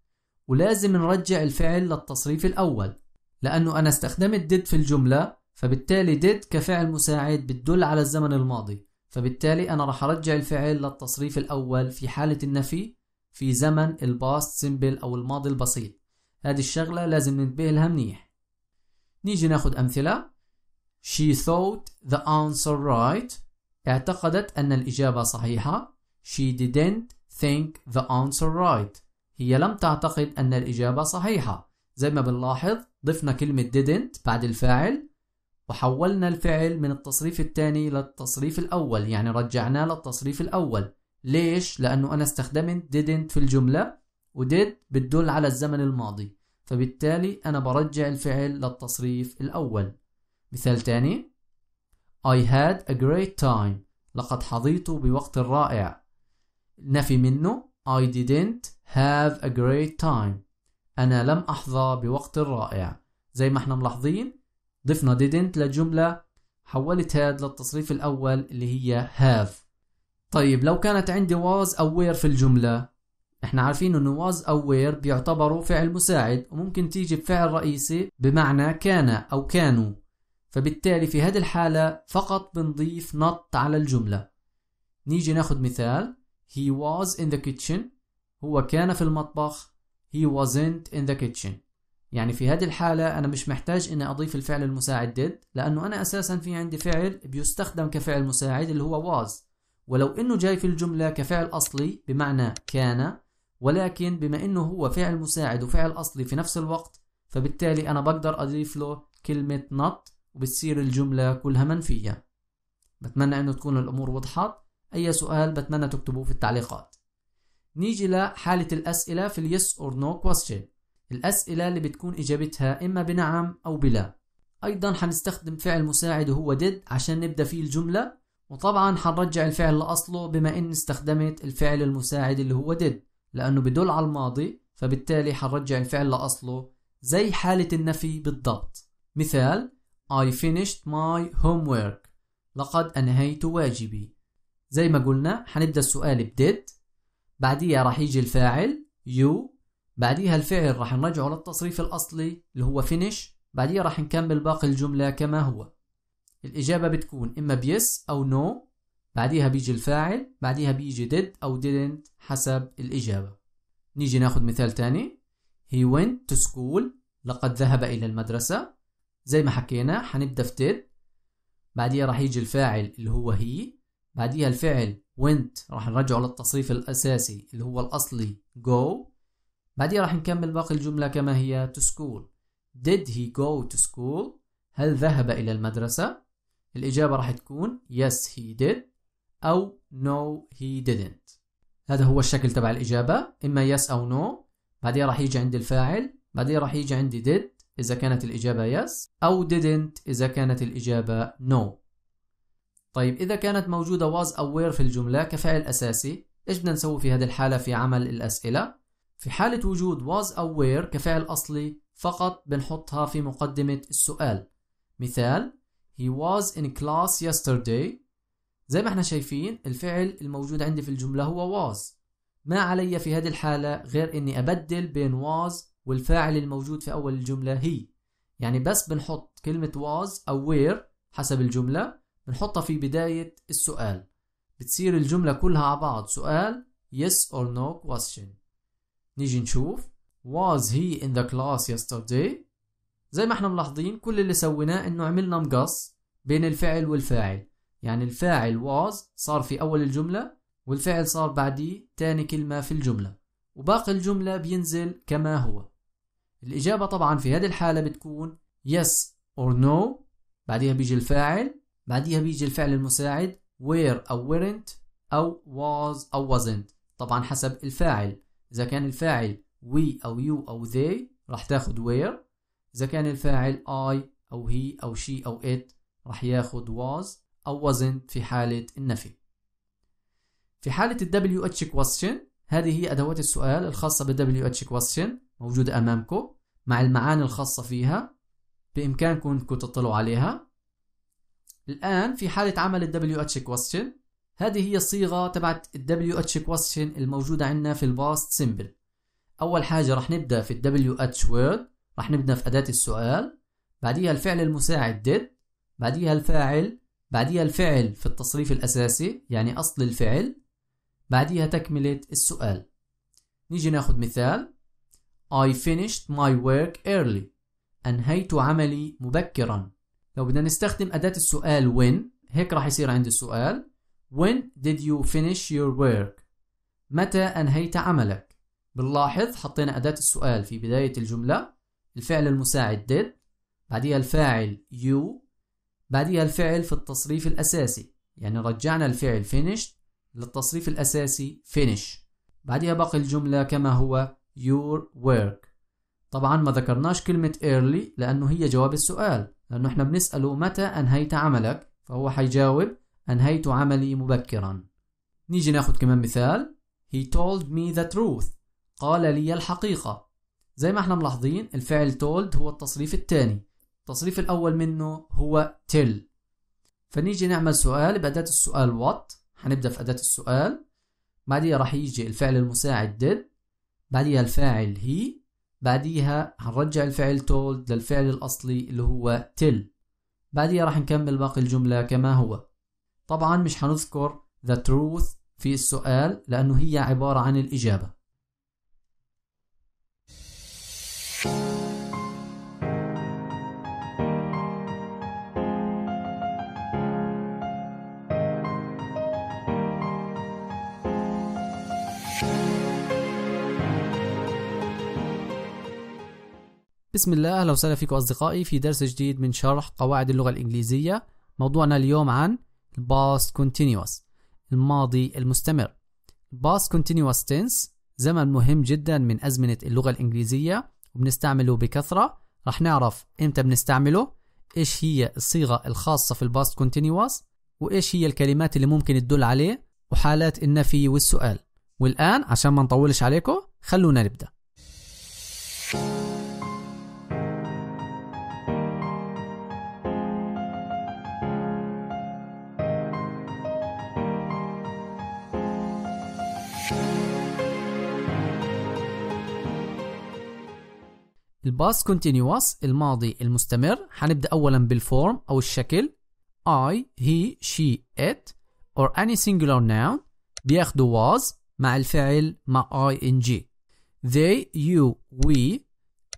ولازم نرجع الفعل للتصريف الأول لأنه أنا استخدمت did في الجملة فبالتالي did كفعل مساعد بتدل على الزمن الماضي فبالتالي أنا رح أرجع الفعل للتصريف الأول في حالة النفي في زمن الباست سيمبل أو الماضي البسيط هذه الشغلة لازم ننتبه لها منيح نيجي ناخد أمثلة She thought the answer right اعتقدت أن الإجابة صحيحة She didn't think the answer right هي لم تعتقد أن الإجابة صحيحة زي ما بنلاحظ ضفنا كلمة didn't بعد الفاعل وحولنا الفعل من التصريف الثاني للتصريف الأول يعني رجعناه للتصريف الأول ليش؟ لأنه أنا استخدمت didn't في الجملة وديد بتدل على الزمن الماضي فبالتالي أنا برجع الفعل للتصريف الأول مثال تاني I had a great time لقد حظيت بوقت رائع نفي منه I didn't have a great time أنا لم أحظى بوقت رائع زي ما احنا ملاحظين ضفنا didn't للجملة حولت هاد للتصريف الأول اللي هي have طيب لو كانت عندي was أو في الجملة احنا عارفين انه was أو were بيعتبروا فعل مساعد وممكن تيجي بفعل رئيسي بمعنى كان أو كانوا فبالتالي في هذه الحالة فقط بنضيف not على الجملة نيجي ناخد مثال He was in the kitchen هو كان في المطبخ he wasn't in the kitchen يعني في هذه الحالة أنا مش محتاج إني أضيف الفعل المساعد did لأنه أنا أساسا في عندي فعل بيستخدم كفعل مساعد اللي هو was ولو إنه جاي في الجملة كفعل أصلي بمعنى كان ولكن بما إنه هو فعل مساعد وفعل أصلي في نفس الوقت فبالتالي أنا بقدر أضيف له كلمة not وبتصير الجملة كلها منفية بتمنى إنه تكون الأمور وضحت أي سؤال بتمنى تكتبوه في التعليقات نيجي لحالة الأسئلة في Yes or no question الأسئلة اللي بتكون إجابتها إما بنعم أو بلا أيضا هنستخدم فعل مساعد وهو did عشان نبدأ فيه الجملة وطبعا هنرجع الفعل لأصله بما إن استخدمت الفعل المساعد اللي هو did لأنه بدل على الماضي فبالتالي هنرجع الفعل لأصله زي حالة النفي بالضبط مثال I finished my homework لقد أنهيت واجبي زي ما قلنا هنبدأ السؤال ب did بعديها راح يجي الفاعل يو بعديها الفعل راح نرجعه للتصريف الأصلي اللي هو finish بعديها راح نكمل باقي الجملة كما هو الإجابة بتكون إما بيس أو نو no. بعديها بيجي الفاعل بعديها بيجي did أو didn't حسب الإجابة نيجي ناخد مثال تاني He went to school لقد ذهب إلى المدرسة زي ما حكينا حنبدأ في did بعديها راح يجي الفاعل اللي هو هي بعديها الفعل وينت راح نرجعه للتصريف الأساسي اللي هو الأصلي go بعدين راح نكمل باقي الجملة كما هي to school did he go to school هل ذهب إلى المدرسة الإجابة راح تكون yes he did أو no he didn't هذا هو الشكل تبع الإجابة إما yes أو no بعدين راح يجي عند الفاعل بعدين راح يجي عندي did إذا كانت الإجابة yes أو didn't إذا كانت الإجابة no طيب إذا كانت موجودة was aware في الجملة كفعل أساسي إيش بدنا نسوي في هذه الحالة في عمل الأسئلة؟ في حالة وجود was aware كفعل أصلي فقط بنحطها في مقدمة السؤال مثال He was in class yesterday زي ما احنا شايفين الفعل الموجود عندي في الجملة هو was ما علي في هذه الحالة غير اني ابدل بين was والفاعل الموجود في اول الجملة هي يعني بس بنحط كلمة was aware حسب الجملة بنحطها في بداية السؤال بتصير الجملة كلها على بعض سؤال yes or no question نيجي نشوف was he in the class yesterday زي ما احنا ملاحظين كل اللي سويناه انه عملنا مقص بين الفعل والفاعل يعني الفاعل was صار في اول الجملة والفعل صار بعديه تاني كلمة في الجملة وباقي الجملة بينزل كما هو الإجابة طبعا في هذه الحالة بتكون yes or no بعدها بيجي الفاعل بعديها بيجي الفعل المساعد were أو weren't أو was أو wasn't طبعا حسب الفاعل إذا كان الفاعل we أو you أو they راح تاخد were إذا كان الفاعل I أو he أو she أو it راح ياخد was أو wasn't في حالة النفي في حالة ال WH question هذه هي أدوات السؤال الخاصة بال WH question موجودة أمامكم مع المعاني الخاصة فيها بإمكانكم تطلعوا عليها الآن في حالة عمل ال WH question هذه هي الصيغة تبعت ال WH question الموجودة عندنا في past symbol أول حاجة رح نبدأ في ال WH word رح نبدأ في أداة السؤال بعديها الفعل المساعد did بعديها الفاعل بعديها الفعل في التصريف الأساسي يعني أصل الفعل بعديها تكملة السؤال نيجي ناخد مثال I finished my work early أنهيت عملي مبكرا لو بدنا نستخدم أداة السؤال when هيك راح يصير عندي السؤال when did you finish your work متى أنهيت عملك بنلاحظ حطينا أداة السؤال في بداية الجملة الفعل المساعد did بعديها الفاعل you بعديها الفعل في التصريف الأساسي يعني رجعنا الفعل finished للتصريف الأساسي finish بعدها باقي الجملة كما هو your work طبعا ما ذكرناش كلمة early لأنه هي جواب السؤال لأنه إحنا بنسأله متى أنهيت عملك فهو حيجاوب أنهيت عملي مبكرا نيجي ناخد كمان مثال He told me the truth قال لي الحقيقة زي ما احنا ملاحظين الفعل told هو التصريف الثاني التصريف الأول منه هو tell فنيجي نعمل سؤال بأداة السؤال what هنبدأ في أداة السؤال بعديها راح يجي الفعل المساعد did بعديها الفاعل he بعديها هنرجع الفعل told للفعل الأصلي اللي هو till بعديها راح نكمل باقي الجملة كما هو طبعا مش هنذكر the truth في السؤال لأنه هي عبارة عن الإجابة بسم الله أهلا وسهلا فيكم أصدقائي في درس جديد من شرح قواعد اللغة الإنجليزية موضوعنا اليوم عن الباست كونتينيوس الماضي المستمر past كونتينيوس تنس زمن مهم جدا من أزمنة اللغة الإنجليزية وبنستعمله بكثرة رح نعرف إمتى بنستعمله إيش هي الصيغة الخاصة في الباست كونتينيوس وإيش هي الكلمات اللي ممكن تدل عليه وحالات النفي والسؤال والآن عشان ما نطولش عليكم خلونا نبدأ باست continuous الماضي المستمر هنبدأ أولا بالفورم أو الشكل I, he, she, it or any singular noun بياخدوا was مع الفعل مع ing they, you, we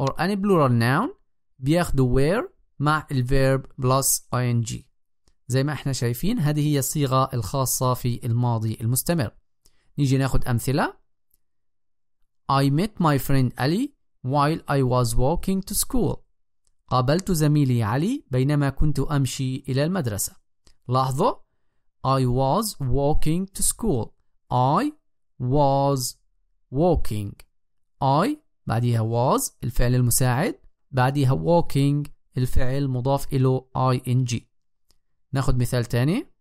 or any plural noun بياخدوا where مع الverb plus ing زي ما احنا شايفين هذه هي الصيغة الخاصة في الماضي المستمر نيجي ناخد أمثلة I met my friend Ali while I was walking to school. قابلت زميلي علي بينما كنت أمشي إلى المدرسة. لحظة I was walking to school. I was walking. I بعدها was الفعل المساعد بعدها walking الفعل مضاف إله ing. ناخد مثال تاني.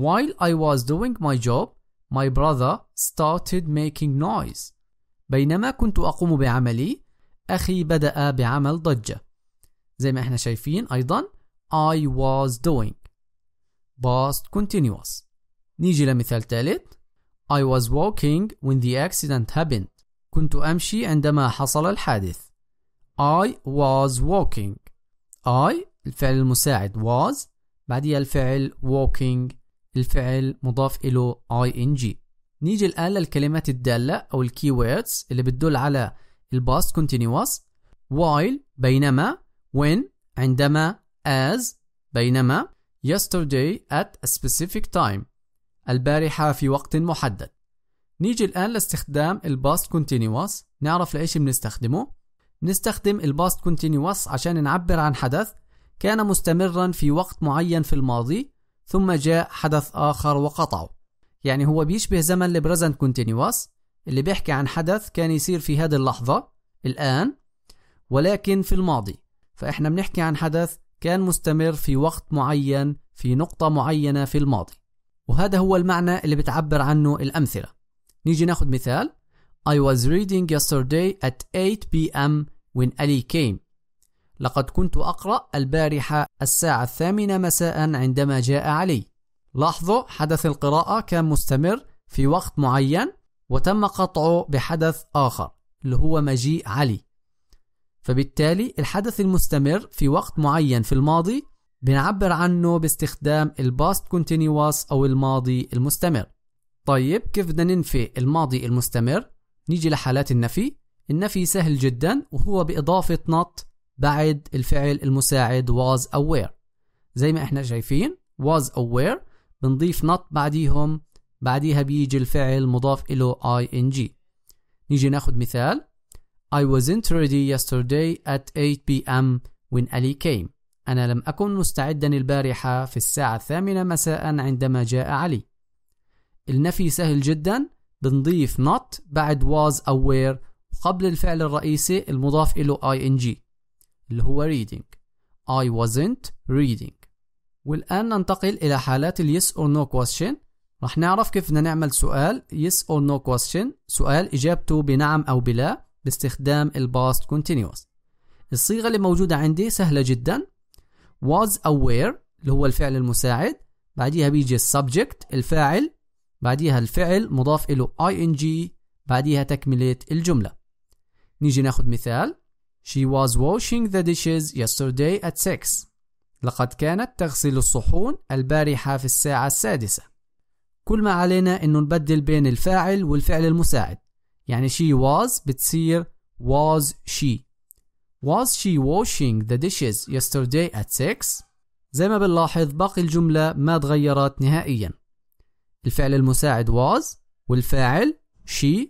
While I was doing my job, my brother started making noise. بينما كنت أقوم بعملي أخي بدأ بعمل ضجة زي ما احنا شايفين أيضا I was doing past continuous نيجي لمثال ثالث I was walking when the accident happened كنت أمشي عندما حصل الحادث I was walking I الفعل المساعد was بعدها الفعل walking الفعل مضاف إلو ing نيجي الآن للكلمات الدالة أو الكي ويردز اللي بتدل على الباست continuous while بينما when عندما as بينما yesterday at a specific time البارحة في وقت محدد نيجي الآن لاستخدام الباست continuous نعرف لإيش بنستخدمه نستخدم الباست continuous عشان نعبر عن حدث كان مستمرا في وقت معين في الماضي ثم جاء حدث آخر وقطعه يعني هو بيشبه زمن البريزنت كونتينيوس اللي بيحكي عن حدث كان يصير في هذه اللحظة الآن ولكن في الماضي فإحنا بنحكي عن حدث كان مستمر في وقت معين في نقطة معينة في الماضي وهذا هو المعنى اللي بتعبر عنه الأمثلة نيجي ناخد مثال I was reading yesterday at 8 p.m. when Ali came لقد كنت أقرأ البارحة الساعة الثامنة مساء عندما جاء علي لاحظوا حدث القراءة كان مستمر في وقت معين وتم قطعه بحدث آخر اللي هو مجيء علي فبالتالي الحدث المستمر في وقت معين في الماضي بنعبر عنه باستخدام الباست كونتينيوس أو الماضي المستمر طيب كيف بدنا ننفي الماضي المستمر نيجي لحالات النفي النفي سهل جدا وهو بإضافة نط بعد الفعل المساعد was aware زي ما احنا شايفين was aware بنضيف not بعديهم بعديها بيجي الفعل مضاف إلو ing نيجي ناخد مثال I wasn't ready yesterday at 8 p.m. when Ali came أنا لم أكن مستعدا البارحة في الساعة الثامنة مساء عندما جاء علي النفي سهل جدا بنضيف not بعد was أو were وقبل الفعل الرئيسي المضاف إلو ing اللي هو reading I wasn't reading والآن ننتقل إلى حالات Yes or No question رح نعرف كيف بدنا نعمل سؤال yes or no question سؤال إجابته بنعم أو بلا باستخدام ال past continuous الصيغة اللي موجودة عندي سهلة جدا was aware اللي هو الفعل المساعد بعديها بيجي subject الفاعل بعديها الفعل مضاف إلو ing بعديها تكملة الجملة نيجي ناخد مثال She was washing the dishes yesterday at 6 لقد كانت تغسل الصحون البارحة في الساعة السادسة كل ما علينا أن نبدل بين الفاعل والفعل المساعد يعني she was بتصير was she was she washing the dishes yesterday at 6 زي ما بنلاحظ باقي الجملة ما تغيرت نهائيا الفعل المساعد was والفاعل she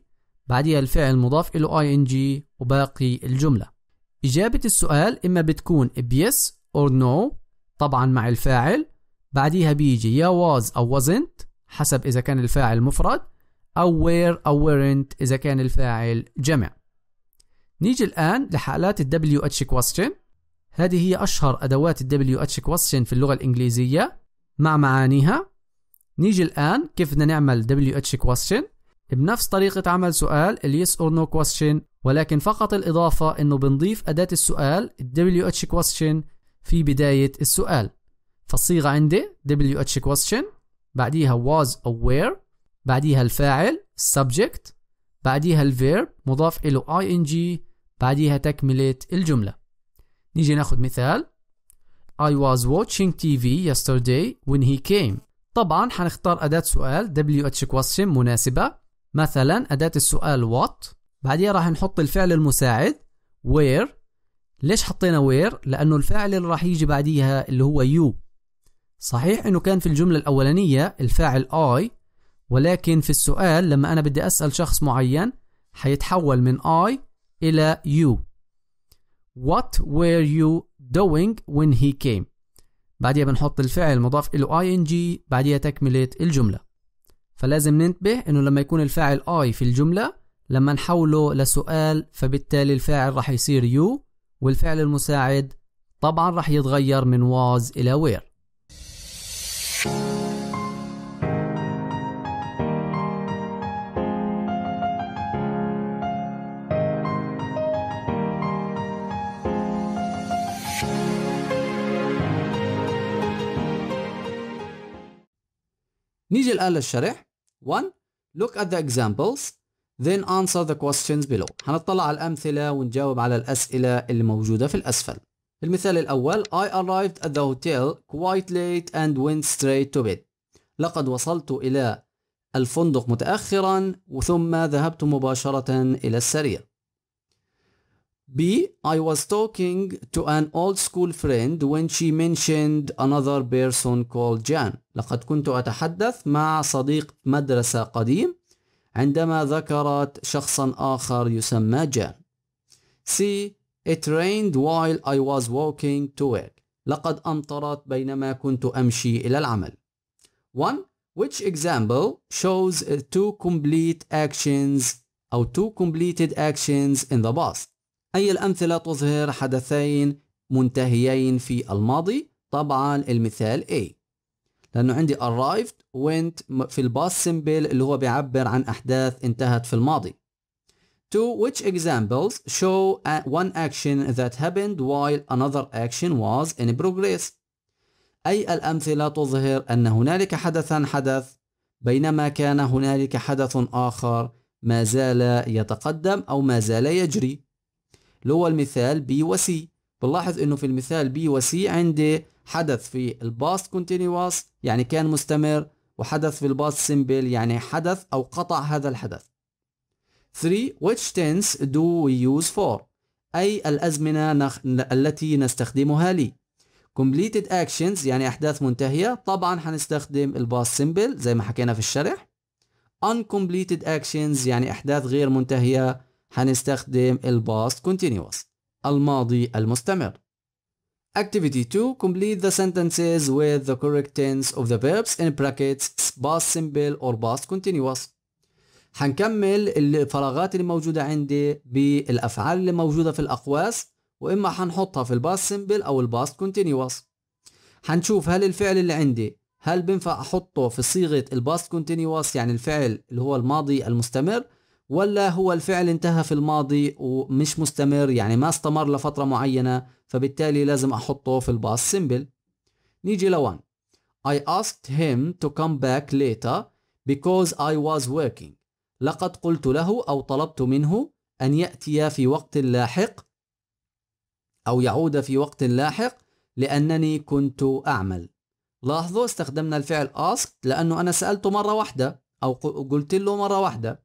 بعدها الفعل المضاف له ing وباقي الجملة إجابة السؤال إما بتكون بيس or no طبعا مع الفاعل بعديها بيجي يا was أو wasn't حسب إذا كان الفاعل مفرد أو were أو weren't إذا كان الفاعل جمع نيجي الآن لحالات ال WH question هذه هي أشهر أدوات ال WH question في اللغة الإنجليزية مع معانيها نيجي الآن كيف بدنا نعمل WH question بنفس طريقة عمل سؤال ال yes or no question ولكن فقط الإضافة إنه بنضيف أداة السؤال ال WH question في بداية السؤال فالصيغة عندي WH question بعديها was aware بعديها الفاعل subject بعديها الفيرب مضاف له ing بعديها تكملة الجملة نيجي ناخد مثال I was watching TV yesterday when he came طبعا حنختار أداة سؤال WH question مناسبة مثلا أداة السؤال what بعديها راح نحط الفعل المساعد where ليش حطينا وير لانه الفاعل اللي راح يجي بعديها اللي هو يو صحيح انه كان في الجملة الاولانية الفاعل I ولكن في السؤال لما انا بدي اسأل شخص معين حيتحول من I الى you What were you doing when he came بعدها بنحط الفعل المضاف له ing بعدها تكملة الجملة فلازم ننتبه انه لما يكون الفاعل I في الجملة لما نحوله لسؤال فبالتالي الفاعل راح يصير you والفعل المساعد طبعا رح يتغير من was إلى where نيجي الآن للشرح 1 Look at the examples then answer the questions below هنطلع على الأمثلة ونجاوب على الأسئلة اللي موجودة في الأسفل المثال الأول I arrived at the hotel quite late and went straight to bed لقد وصلت إلى الفندق متأخرا ثم ذهبت مباشرة إلى السرير B I was talking to an old school friend when she mentioned another person called Jan لقد كنت أتحدث مع صديق مدرسة قديم عندما ذكرت شخصا آخر يسمى جان C. It rained while I was walking to work. لقد أمطرت بينما كنت أمشي إلى العمل. 1. Which example shows two complete actions أو two completed actions in the past؟ أي الأمثلة تظهر حدثين منتهيين في الماضي؟ طبعا المثال A. لانه عندي arrived went في الباس symbol اللي هو بيعبر عن احداث انتهت في الماضي To which examples show one action that happened while another action was in progress أي الأمثلة تظهر أن هنالك حدثا حدث بينما كان هنالك حدث آخر ما زال يتقدم أو ما زال يجري اللي هو المثال B و بنلاحظ أنه في المثال B و عندي حدث في الباست كونتينيوس يعني كان مستمر وحدث في الباست سيمبل يعني حدث أو قطع هذا الحدث 3 which tense do we use for أي الأزمنة نخ... التي نستخدمها لي completed actions يعني أحداث منتهية طبعا هنستخدم الباست سيمبل زي ما حكينا في الشرح uncompleted actions يعني أحداث غير منتهية هنستخدم الباست كونتينيوس الماضي المستمر Activity 2. Complete the sentences with the correct tense of the verbs in brackets past simple or past continuous. هنكمل الفراغات اللي موجودة عندي بالأفعال اللي موجودة في الأقواس وإما هنحطها في الباست سمبل أو الباست كونتينيوس هنشوف هل الفعل اللي عندي هل بنفع أحطه في صيغة الباست كونتينيوس يعني الفعل اللي هو الماضي المستمر ولا هو الفعل انتهى في الماضي ومش مستمر يعني ما استمر لفترة معينة فبالتالي لازم أحطه في الباس سيمبل نيجي لوان I asked him to come back later because I was working لقد قلت له أو طلبت منه أن يأتي في وقت لاحق أو يعود في وقت لاحق لأنني كنت أعمل لاحظوا استخدمنا الفعل asked لأنه أنا سألته مرة واحدة أو قلت له مرة واحدة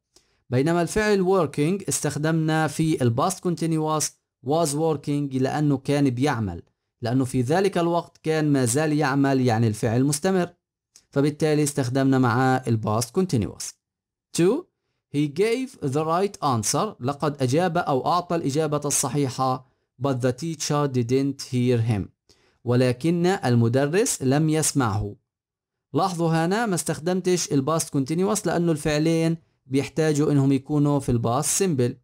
بينما الفعل working استخدمنا في الباست continuous was working لأنه كان بيعمل لأنه في ذلك الوقت كان ما زال يعمل يعني الفعل مستمر فبالتالي استخدمنا معاه الباست continuous 2 He gave the right answer لقد أجاب أو أعطى الإجابة الصحيحة but the teacher didn't hear him ولكن المدرس لم يسمعه لاحظوا هنا ما استخدمتش الباست continuous لأنه الفعلين بيحتاجوا إنهم يكونوا في الباست simple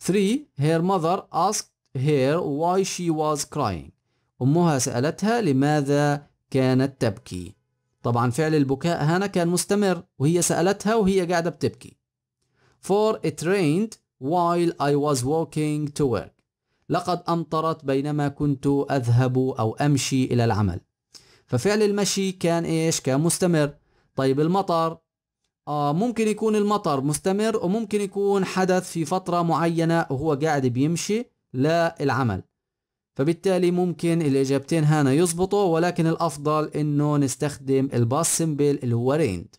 3 her mother asked her why she was crying أمها سألتها لماذا كانت تبكي طبعا فعل البكاء هنا كان مستمر وهي سألتها وهي قاعدة بتبكي for it rained while I was walking to work لقد أمطرت بينما كنت أذهب أو أمشي إلى العمل ففعل المشي كان إيش كان مستمر طيب المطر آه، ممكن يكون المطر مستمر وممكن يكون حدث في فترة معينة وهو قاعد بيمشي للعمل فبالتالي ممكن الإجابتين هنا يزبطوا ولكن الأفضل إنه نستخدم الباص سيمبل اللي هو ريند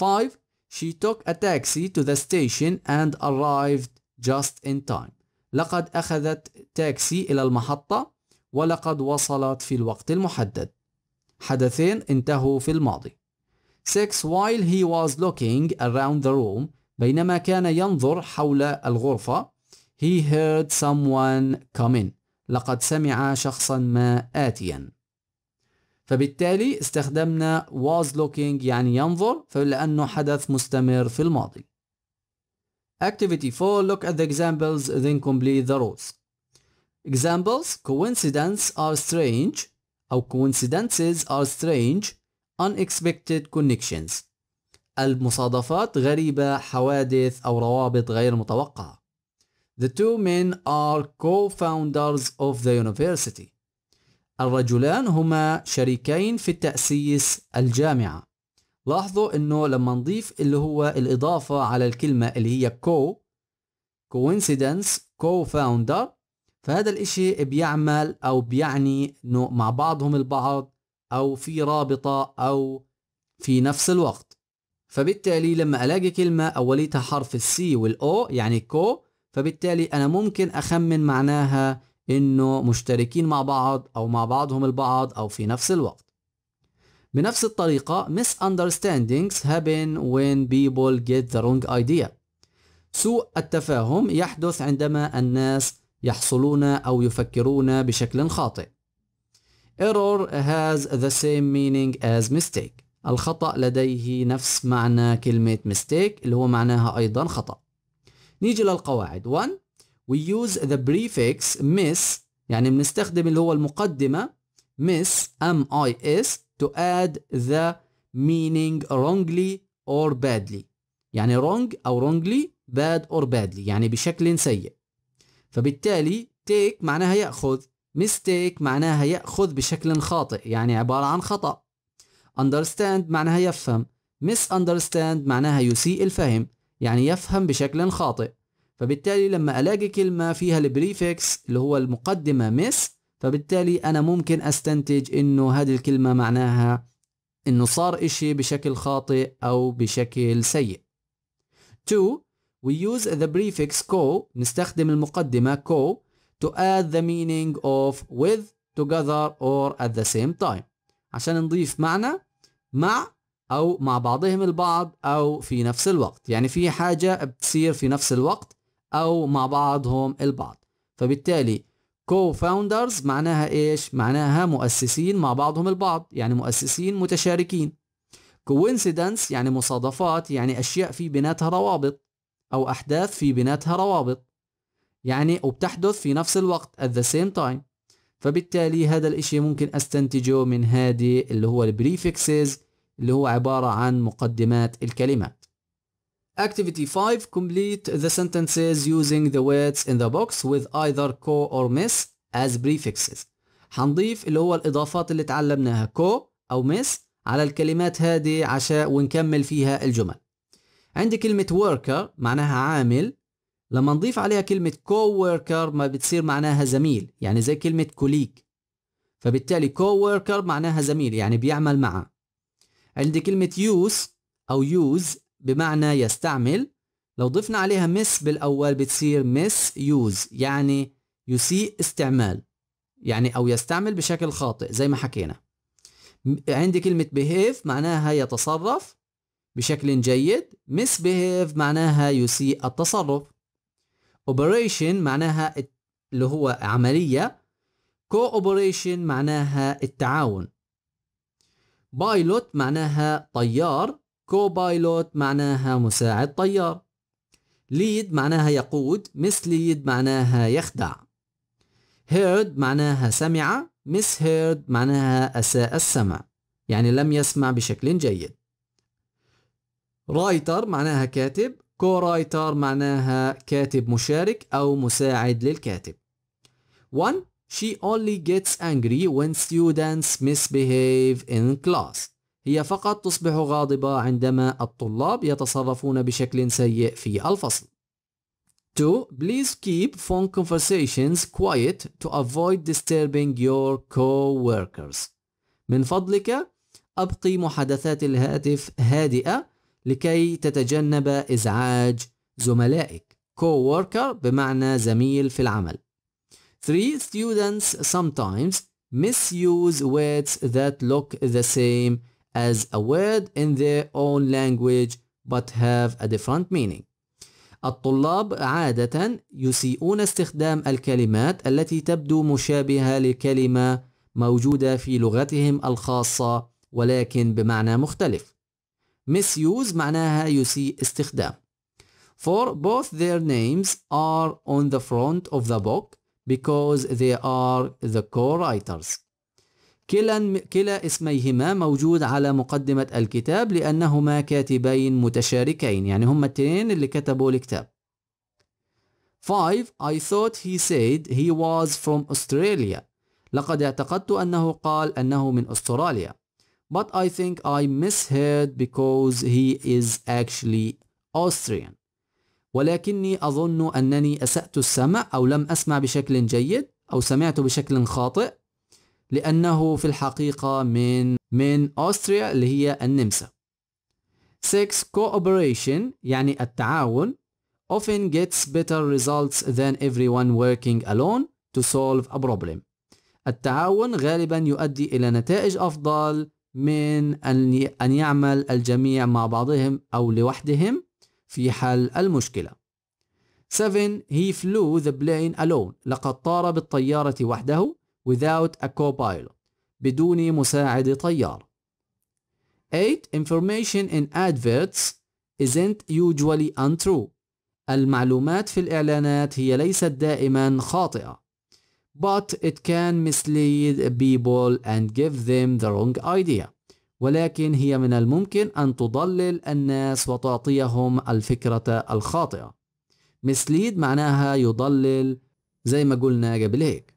5. She took a taxi to the station and arrived just in time لقد أخذت تاكسي إلى المحطة ولقد وصلت في الوقت المحدد حدثين انتهوا في الماضي 6 while he was looking around the room بينما كان ينظر حول الغرفة he heard someone come in لقد سمع شخصا ما آتيا فبالتالي استخدمنا was looking يعني ينظر فلأنه حدث مستمر في الماضي Activity 4 Look at the examples then complete the rules Examples coincidence are strange أو coincidences are strange unexpected connections المصادفات غريبة حوادث أو روابط غير متوقعة The two men are co-founders of the university الرجلان هما شريكين في تأسيس الجامعة لاحظوا انه لما نضيف اللي هو الاضافة على الكلمة اللي هي co coincidence co-founder فهذا الاشي بيعمل او بيعني انه مع بعضهم البعض أو في رابطة أو في نفس الوقت فبالتالي لما ألاقي كلمة أوليتها حرف السي والأو يعني كو فبالتالي أنا ممكن أخمن معناها إنه مشتركين مع بعض أو مع بعضهم البعض أو في نفس الوقت بنفس الطريقة misunderstandings happen when people get the wrong idea سوء التفاهم يحدث عندما الناس يحصلون أو يفكرون بشكل خاطئ error has the same meaning as mistake الخطأ لديه نفس معنى كلمة mistake اللي هو معناها أيضا خطأ نيجي للقواعد 1 we use the prefix miss يعني بنستخدم اللي هو المقدمة miss m i s to add the meaning wrongly or badly يعني wrong أو wrongly bad or badly يعني بشكل سيء فبالتالي take معناها يأخذ mistake معناها يأخذ بشكل خاطئ يعني عبارة عن خطأ understand معناها يفهم misunderstand معناها يسيء الفهم يعني يفهم بشكل خاطئ فبالتالي لما ألاقي كلمة فيها البريفكس اللي هو المقدمة miss فبالتالي أنا ممكن أستنتج إنه هذه الكلمة معناها إنه صار إشي بشكل خاطئ أو بشكل سيء. 2. We use the prefix co نستخدم المقدمة co to add the meaning of with together or at the same time عشان نضيف معنى مع أو مع بعضهم البعض أو في نفس الوقت يعني في حاجة بتصير في نفس الوقت أو مع بعضهم البعض فبالتالي co-founders معناها إيش؟ معناها مؤسسين مع بعضهم البعض يعني مؤسسين متشاركين coincidence يعني مصادفات يعني أشياء في بيناتها روابط أو أحداث في بيناتها روابط يعني وبتحدث في نفس الوقت at the same time فبالتالي هذا الاشي ممكن استنتجه من هذه اللي هو البريفكسز اللي هو عبارة عن مقدمات الكلمات Activity 5 complete the sentences using the words in the box with either co or miss as prefixes حنضيف اللي هو الإضافات اللي تعلمناها co أو miss على الكلمات هذه عشان ونكمل فيها الجمل عندي كلمة worker معناها عامل لما نضيف عليها كلمة coworker ما بتصير معناها زميل يعني زي كلمة كوليك فبالتالي coworker معناها زميل يعني بيعمل معه عندي كلمة use أو use بمعنى يستعمل لو ضفنا عليها مس بالأول بتصير مس يوز يعني يسيء استعمال يعني أو يستعمل بشكل خاطئ زي ما حكينا عندي كلمة behave معناها يتصرف بشكل جيد مس behave معناها يسيء التصرف operation معناها اللي هو عملية cooperation معناها التعاون بايلوت معناها طيار كوبايلوت معناها مساعد طيار ليد معناها يقود مسليد معناها يخدع هيرد معناها سمع مس هيرد معناها أساء السمع يعني لم يسمع بشكل جيد رايتر معناها كاتب كورايتر معناها كاتب مشارك أو مساعد للكاتب 1. She only gets angry when students misbehave in class هي فقط تصبح غاضبة عندما الطلاب يتصرفون بشكل سيء في الفصل 2. Please keep phone conversations quiet to avoid disturbing your co-workers. من فضلك أبقي محادثات الهاتف هادئة لكي تتجنب إزعاج زملائك co-worker بمعنى زميل في العمل 3. Students sometimes misuse words that look the same as a word in their own language but have a different meaning الطلاب عادة يسيئون استخدام الكلمات التي تبدو مشابهة لكلمة موجودة في لغتهم الخاصة ولكن بمعنى مختلف misuse معناها يسيء استخدام for both their names are on the front of the book because they are the co-writers كلا كلا اسميهما موجود على مقدمة الكتاب لأنهما كاتبين متشاركين يعني هما التنين اللي كتبوا الكتاب 5. I thought he said he was from Australia لقد اعتقدت أنه قال أنه من أستراليا but I think I misheard because he is actually Austrian ولكني أظن أنني أسأت السمع أو لم أسمع بشكل جيد أو سمعت بشكل خاطئ لأنه في الحقيقة من من أوستريا اللي هي النمسا 6. Cooperation يعني التعاون often gets better results than everyone working alone to solve a problem التعاون غالبا يؤدي إلى نتائج أفضل من أن أن يعمل الجميع مع بعضهم أو لوحدهم في حل المشكلة. 7 he flew the plane alone لقد طار بالطيارة وحده without a co-pilot بدون مساعد طيار. 8 information in adverts isn't usually untrue المعلومات في الإعلانات هي ليست دائما خاطئة. but it can mislead people and give them the wrong idea ولكن هي من الممكن أن تضلل الناس وتعطيهم الفكرة الخاطئة mislead معناها يضلل زي ما قلنا قبل هيك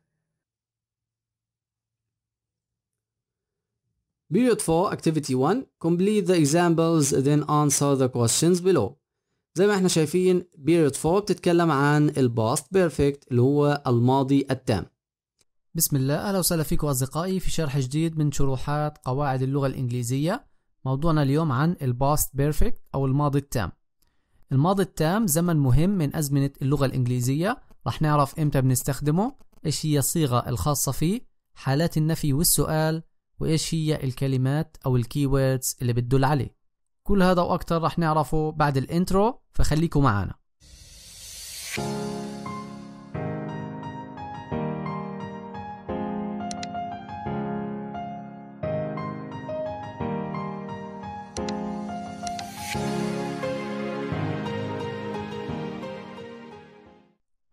Period 4 Activity 1 Complete the examples then answer the questions below زي ما احنا شايفين period 4 بتتكلم عن الباست بيرفكت اللي هو الماضي التام بسم الله أهلا وسهلا فيكم أصدقائي في شرح جديد من شروحات قواعد اللغة الإنجليزية موضوعنا اليوم عن الباست بيرفكت أو الماضي التام الماضي التام زمن مهم من أزمنة اللغة الإنجليزية رح نعرف إمتى بنستخدمه إيش هي الصيغة الخاصة فيه حالات النفي والسؤال وإيش هي الكلمات أو الكيوردز اللي بتدل عليه كل هذا واكثر رح نعرفه بعد الانترو فخليكم معنا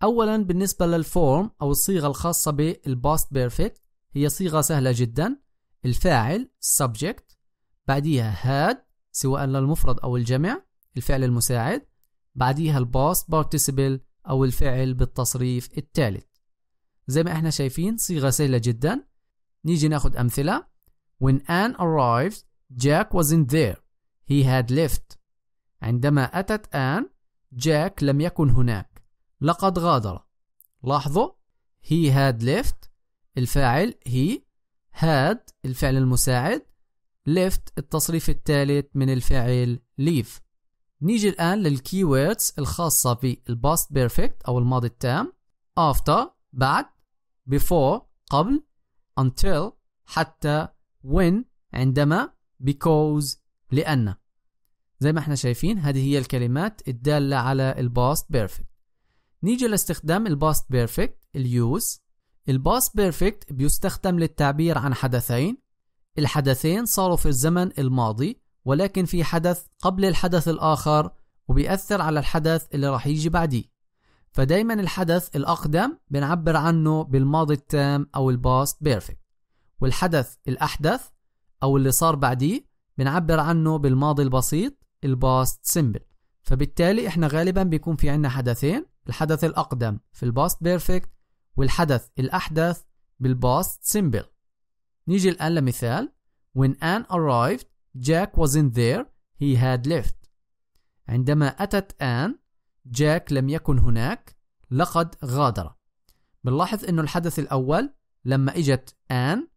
اولا بالنسبه للفورم او الصيغه الخاصه بالباست بيرفكت هي صيغه سهله جدا الفاعل subject بعديها had سواء للمفرد أو الجمع الفعل المساعد بعديها الباس بارتيسيبل أو الفعل بالتصريف الثالث زي ما احنا شايفين صيغة سهلة جدا نيجي ناخد أمثلة When Anne arrived Jack wasn't there He had left عندما أتت آن جاك لم يكن هناك لقد غادر لاحظوا he had left الفاعل he had الفعل المساعد ليفت التصريف الثالث من الفعل leave نيجي الآن للكيوردز الخاصة الباست بيرفكت أو الماضي التام after بعد before قبل until حتى when عندما because لأن زي ما احنا شايفين هذه هي الكلمات الدالة على الباست بيرفكت نيجي لاستخدام الباست بيرفكت اليوز الباست بيرفكت بيستخدم للتعبير عن حدثين الحدثين صاروا في الزمن الماضي ولكن في حدث قبل الحدث الآخر وبيأثر على الحدث اللي راح يجي بعديه فدايما الحدث الأقدم بنعبر عنه بالماضي التام أو الباست بيرفكت والحدث الأحدث أو اللي صار بعديه بنعبر عنه بالماضي البسيط الباست سيمبل فبالتالي احنا غالبا بيكون في عندنا حدثين الحدث الأقدم في الباست بيرفكت والحدث الأحدث بالباست سيمبل نيجي الآن لمثال When Anne arrived Jack wasn't there he had left عندما أتت آن جاك لم يكن هناك لقد غادر بنلاحظ أنه الحدث الأول لما إجت آن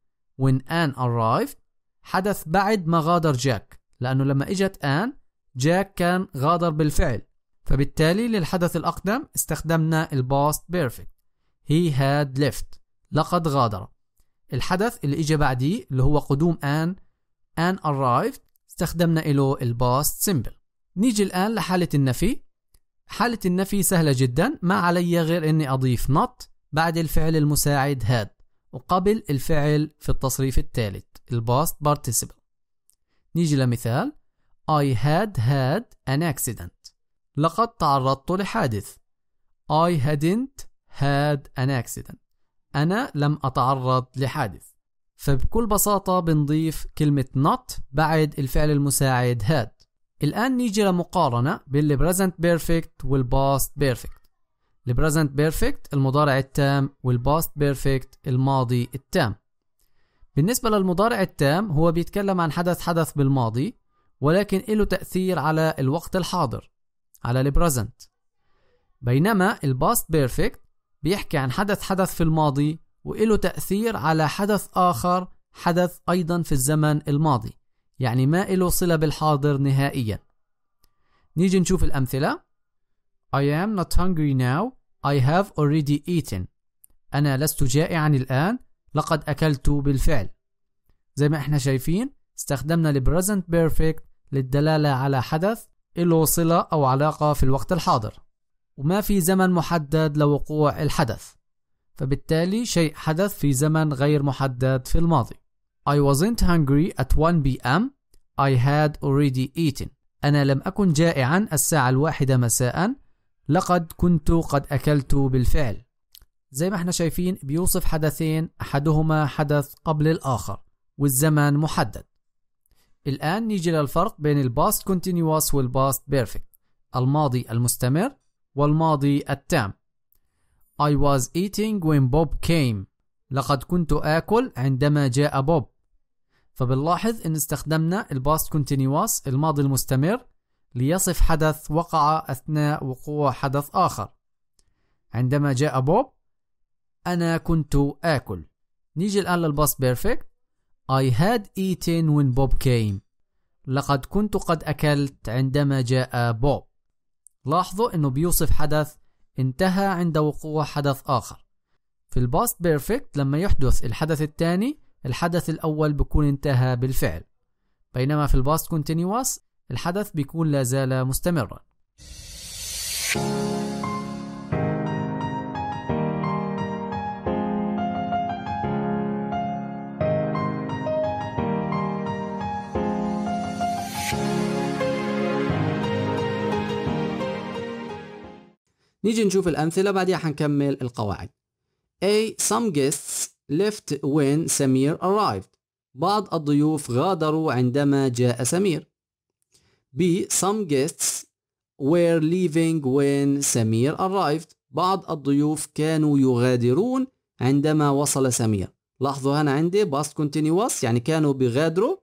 when Anne arrived حدث بعد ما غادر جاك لأنه لما إجت آن جاك كان غادر بالفعل فبالتالي للحدث الأقدم استخدمنا الباست بيرفكت he had left لقد غادر الحدث اللي اجى بعديه اللي هو قدوم ان ان arrived استخدمنا له الباست سيمبل نيجي الآن لحالة النفي حالة النفي سهلة جدا ما علي غير أني أضيف not بعد الفعل المساعد had وقبل الفعل في التصريف الثالث الباست participle نيجي لمثال I had had an accident لقد تعرضت لحادث I hadn't had an accident أنا لم أتعرض لحادث فبكل بساطة بنضيف كلمة not بعد الفعل المساعد had الآن نيجي لمقارنة بين present perfect والباست perfect present perfect المضارع التام والباست perfect الماضي التام بالنسبة للمضارع التام هو بيتكلم عن حدث حدث بالماضي ولكن له تأثير على الوقت الحاضر على present بينما الباست perfect بيحكي عن حدث حدث في الماضي وإله تأثير على حدث آخر حدث أيضا في الزمن الماضي يعني ما إله صلة بالحاضر نهائيا نيجي نشوف الأمثلة I am not hungry now I have already eaten أنا لست جائعا الآن لقد أكلت بالفعل زي ما احنا شايفين استخدمنا ال present perfect للدلالة على حدث له صلة أو علاقة في الوقت الحاضر وما في زمن محدد لوقوع الحدث فبالتالي شيء حدث في زمن غير محدد في الماضي I wasn't hungry at 1 p.m. I had already eaten أنا لم أكن جائعا الساعة الواحدة مساء لقد كنت قد أكلت بالفعل زي ما احنا شايفين بيوصف حدثين أحدهما حدث قبل الآخر والزمن محدد الآن نيجي للفرق بين الباست continuous والباست بيرفكت الماضي المستمر والماضي التام I was eating when Bob came لقد كنت آكل عندما جاء بوب فبنلاحظ إن استخدمنا الباست continuous الماضي المستمر ليصف حدث وقع أثناء وقوع حدث آخر عندما جاء بوب أنا كنت آكل نيجي الآن للباست بيرفكت I had eaten when Bob came لقد كنت قد أكلت عندما جاء بوب لاحظوا انه بيوصف حدث انتهى عند وقوع حدث اخر في الباست بيرفكت لما يحدث الحدث الثاني الحدث الاول بيكون انتهى بالفعل بينما في الباست كونتينيوس الحدث بيكون لا زال مستمرا نيجي نشوف الأمثلة بعدها حنكمل القواعد A some guests left when سمير arrived بعض الضيوف غادروا عندما جاء سمير B some guests were leaving when سمير arrived بعض الضيوف كانوا يغادرون عندما وصل سمير لاحظوا هنا عندي باست كونتينيوس يعني كانوا بيغادروا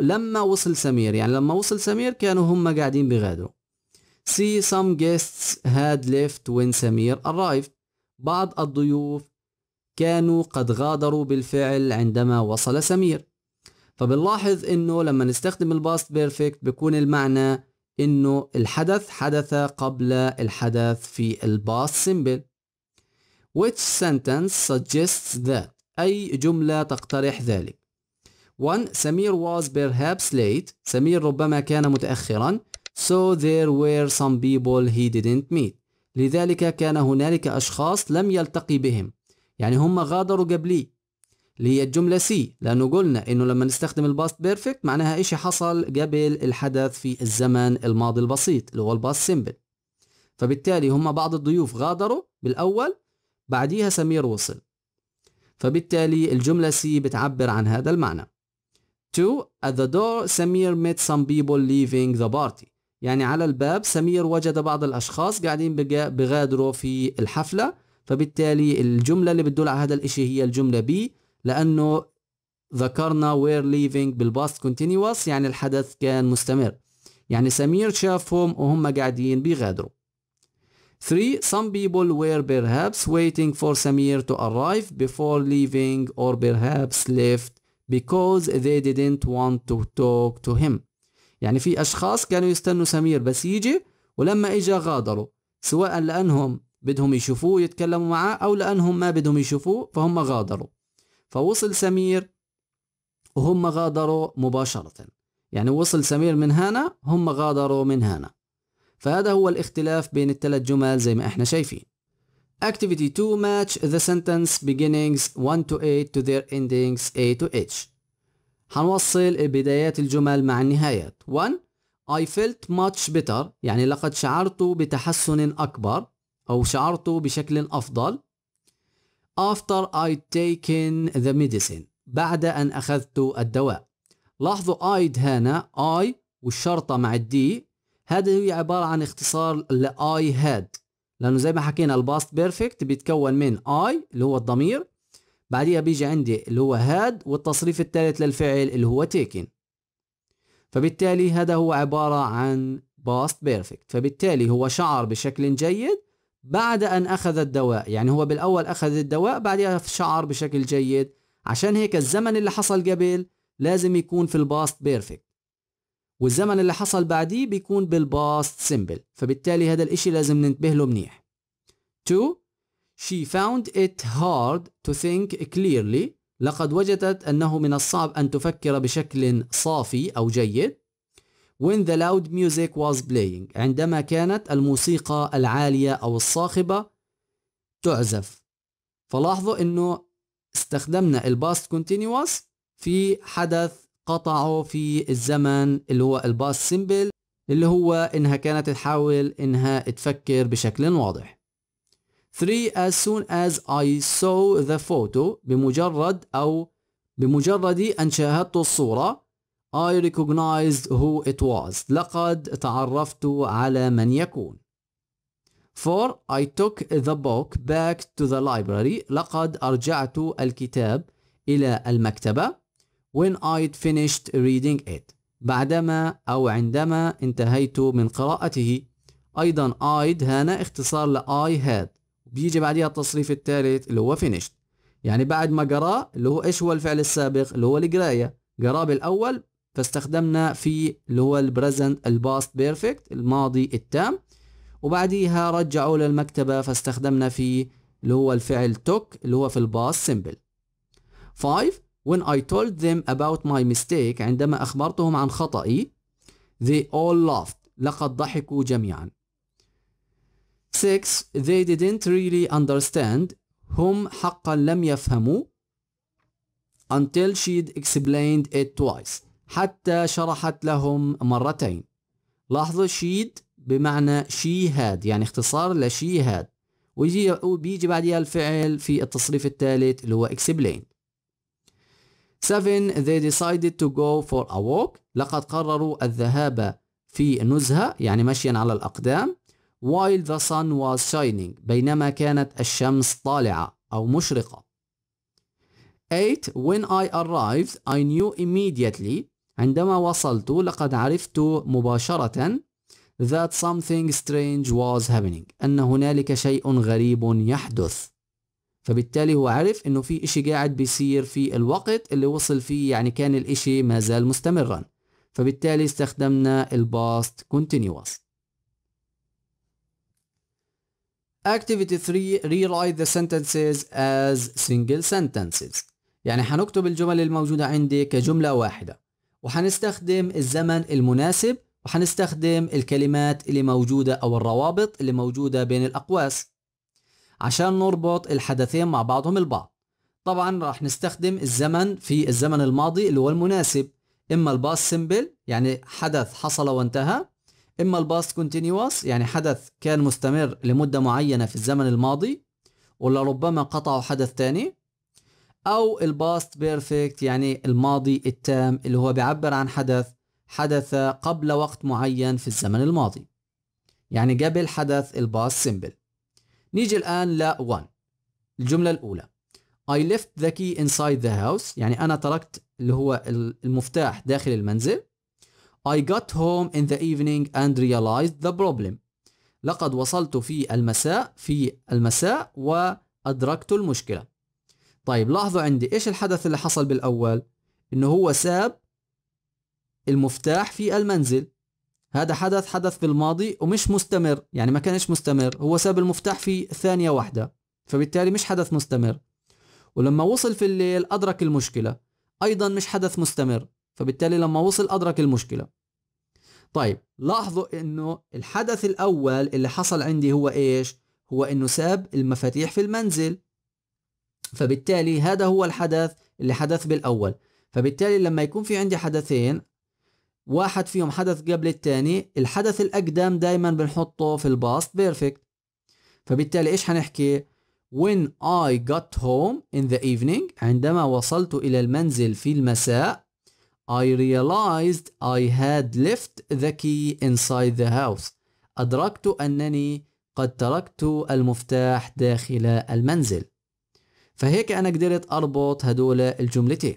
لما وصل سمير يعني لما وصل سمير كانوا هم قاعدين بيغادروا See some guests had left when سمير arrived. بعض الضيوف كانوا قد غادروا بالفعل عندما وصل سمير. فبنلاحظ انه لما نستخدم الباست بيرفكت بيكون المعنى انه الحدث حدث قبل الحدث في الباست سيمبل. Which sentence suggests that أي جملة تقترح ذلك 1. سمير was perhaps late سمير ربما كان متأخرا So there were some people he didn't meet. لذلك كان هنالك أشخاص لم يلتقي بهم يعني هم غادروا قبلي اللي هي الجملة سي لأنه قلنا إنه لما نستخدم الباست بيرفكت معناها إشي حصل قبل الحدث في الزمن الماضي البسيط اللي هو الباست سيمبل فبالتالي هم بعض الضيوف غادروا بالأول بعديها سمير وصل فبالتالي الجملة سي بتعبر عن هذا المعنى 2 At the door Samir met some people leaving the party يعني على الباب سمير وجد بعض الأشخاص قاعدين بغادروا في الحفلة فبالتالي الجملة اللي بتدل على هذا الإشي هي الجملة بي لأنه ذكرنا we're leaving بالباست continuous يعني الحدث كان مستمر يعني سمير شافهم وهم قاعدين بيغادروا 3. Some people were perhaps waiting for Samir to arrive before leaving or perhaps left because they didn't want to talk to him. يعني في أشخاص كانوا يستنوا سمير بس يجي ولما إجا غادروا سواء لأنهم بدهم يشوفوه يتكلموا معاه أو لأنهم ما بدهم يشوفوه فهم غادروا فوصل سمير وهم غادروا مباشرة يعني وصل سمير من هنا هم غادروا من هنا فهذا هو الاختلاف بين الثلاث جمل زي ما احنا شايفين Activity 2 match the sentence beginnings 1 to 8 to their endings A to H حنوصل بدايات الجمل مع النهايات 1 I felt much better يعني لقد شعرت بتحسن أكبر أو شعرت بشكل أفضل after I taken the medicine بعد أن أخذت الدواء لاحظوا I'd هنا I والشرطة مع الدي هذا هي عبارة عن اختصار ل I had لأنه زي ما حكينا الباست بيرفكت بيتكون من I اللي هو الضمير بعديها بيجي عندي اللي هو هاد والتصريف الثالث للفعل اللي هو تيكن فبالتالي هذا هو عبارة عن باست بيرفكت فبالتالي هو شعر بشكل جيد بعد أن أخذ الدواء يعني هو بالأول أخذ الدواء بعدها شعر بشكل جيد عشان هيك الزمن اللي حصل قبل لازم يكون في الباست بيرفكت والزمن اللي حصل بعديه بيكون بالباست سيمبل فبالتالي هذا الاشي لازم ننتبه له منيح 2 She found it hard to think clearly. لقد وجدت أنه من الصعب أن تفكر بشكل صافي أو جيد. When the loud music was playing. عندما كانت الموسيقى العالية أو الصاخبة تعزف. فلاحظوا أنه استخدمنا الباست continuous في حدث قطعه في الزمن اللي هو الباست سيمبل اللي هو انها كانت تحاول انها تفكر بشكل واضح 3 as soon as I saw the photo بمجرد أو بمجرد أن شاهدت الصورة I recognized who it was لقد تعرفت على من يكون 4 I took the book back to the library لقد أرجعت الكتاب إلى المكتبة when I'd finished reading it بعدما أو عندما انتهيت من قراءته أيضا I'd هنا اختصار ل I had بيجي بعديها التصريف الثالث اللي هو finished يعني بعد ما قراه اللي هو ايش هو الفعل السابق اللي هو القرايه قراه بالاول فاستخدمنا في اللي هو البريزنت الباست بيرفكت الماضي التام وبعديها رجعوا للمكتبه فاستخدمنا في اللي هو الفعل took اللي هو في الباست سيمبل 5 when I told them about my mistake عندما أخبرتهم عن خطأي they all laughed لقد ضحكوا جميعا 6 they didn't really understand هم حقا لم يفهموا until she'd explained it twice حتى شرحت لهم مرتين لاحظوا she'd بمعنى she had يعني اختصار ل she had ويجي وبيجي بعدها الفعل في التصريف الثالث اللي هو explained 7 they decided to go for a walk لقد قرروا الذهاب في نزهة يعني مشيا على الأقدام while the sun was shining بينما كانت الشمس طالعة أو مشرقة 8 when I arrived I knew immediately عندما وصلت لقد عرفت مباشرة that something strange was happening أن هنالك شيء غريب يحدث فبالتالي هو عرف انه في اشي قاعد بيصير في الوقت اللي وصل فيه يعني كان الاشي ما زال مستمرا فبالتالي استخدمنا الباست continuous Activity 3 rewrite the sentences as single sentences يعني حنكتب الجمل الموجودة عندي كجملة واحدة وحنستخدم الزمن المناسب وحنستخدم الكلمات اللي موجودة أو الروابط اللي موجودة بين الأقواس عشان نربط الحدثين مع بعضهم البعض طبعا راح نستخدم الزمن في الزمن الماضي اللي هو المناسب إما الباس سيمبل يعني حدث حصل وانتهى اما الباست كونتينيوس يعني حدث كان مستمر لمده معينه في الزمن الماضي ولربما قطعه حدث تاني او الباست بيرفكت يعني الماضي التام اللي هو بيعبر عن حدث حدث قبل وقت معين في الزمن الماضي يعني قبل حدث الباست سيمبل نيجي الآن لا 1 الجملة الأولى I left the key inside the house يعني أنا تركت اللي هو المفتاح داخل المنزل I got home in the evening and realized the problem. لقد وصلت في المساء في المساء وأدركت المشكلة. طيب لاحظوا عندي إيش الحدث اللي حصل بالأول؟ إنه هو ساب المفتاح في المنزل. هذا حدث حدث في الماضي ومش مستمر، يعني ما كانش مستمر، هو ساب المفتاح في ثانية واحدة. فبالتالي مش حدث مستمر. ولما وصل في الليل أدرك المشكلة. أيضا مش حدث مستمر. فبالتالي لما وصل أدرك المشكلة طيب لاحظوا انه الحدث الاول اللي حصل عندي هو ايش هو انه ساب المفاتيح في المنزل فبالتالي هذا هو الحدث اللي حدث بالاول فبالتالي لما يكون في عندي حدثين واحد فيهم حدث قبل الثاني الحدث الاقدم دايما بنحطه في الباست بيرفكت فبالتالي ايش هنحكي when I got home in the evening عندما وصلت الى المنزل في المساء I realized I had left the key inside the house. أدركت أنني قد تركت المفتاح داخل المنزل. فهيك أنا قدرت أربط هدول الجملتين.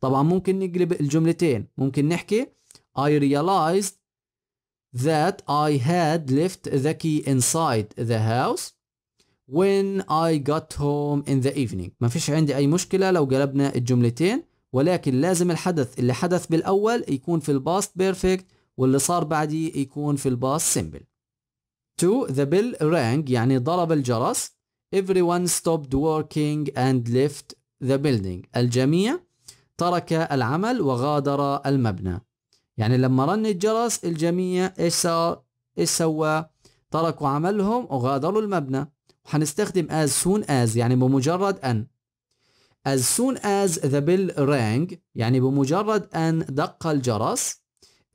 طبعا ممكن نقلب الجملتين، ممكن نحكي I realized that I had left the key inside the house when I got home in the evening. ما فيش عندي أي مشكلة لو قلبنا الجملتين ولكن لازم الحدث اللي حدث بالأول يكون في الباست بيرفكت واللي صار بعدي يكون في الباست سيمبل. تو The bell rang يعني ضرب الجرس. Everyone stopped working and left the building. الجميع ترك العمل وغادر المبنى. يعني لما رن الجرس الجميع ايش صار؟ ايش سوى؟ تركوا عملهم وغادروا المبنى. وحنستخدم as soon as يعني بمجرد أن. as soon as the bell rang يعني بمجرد أن دق الجرس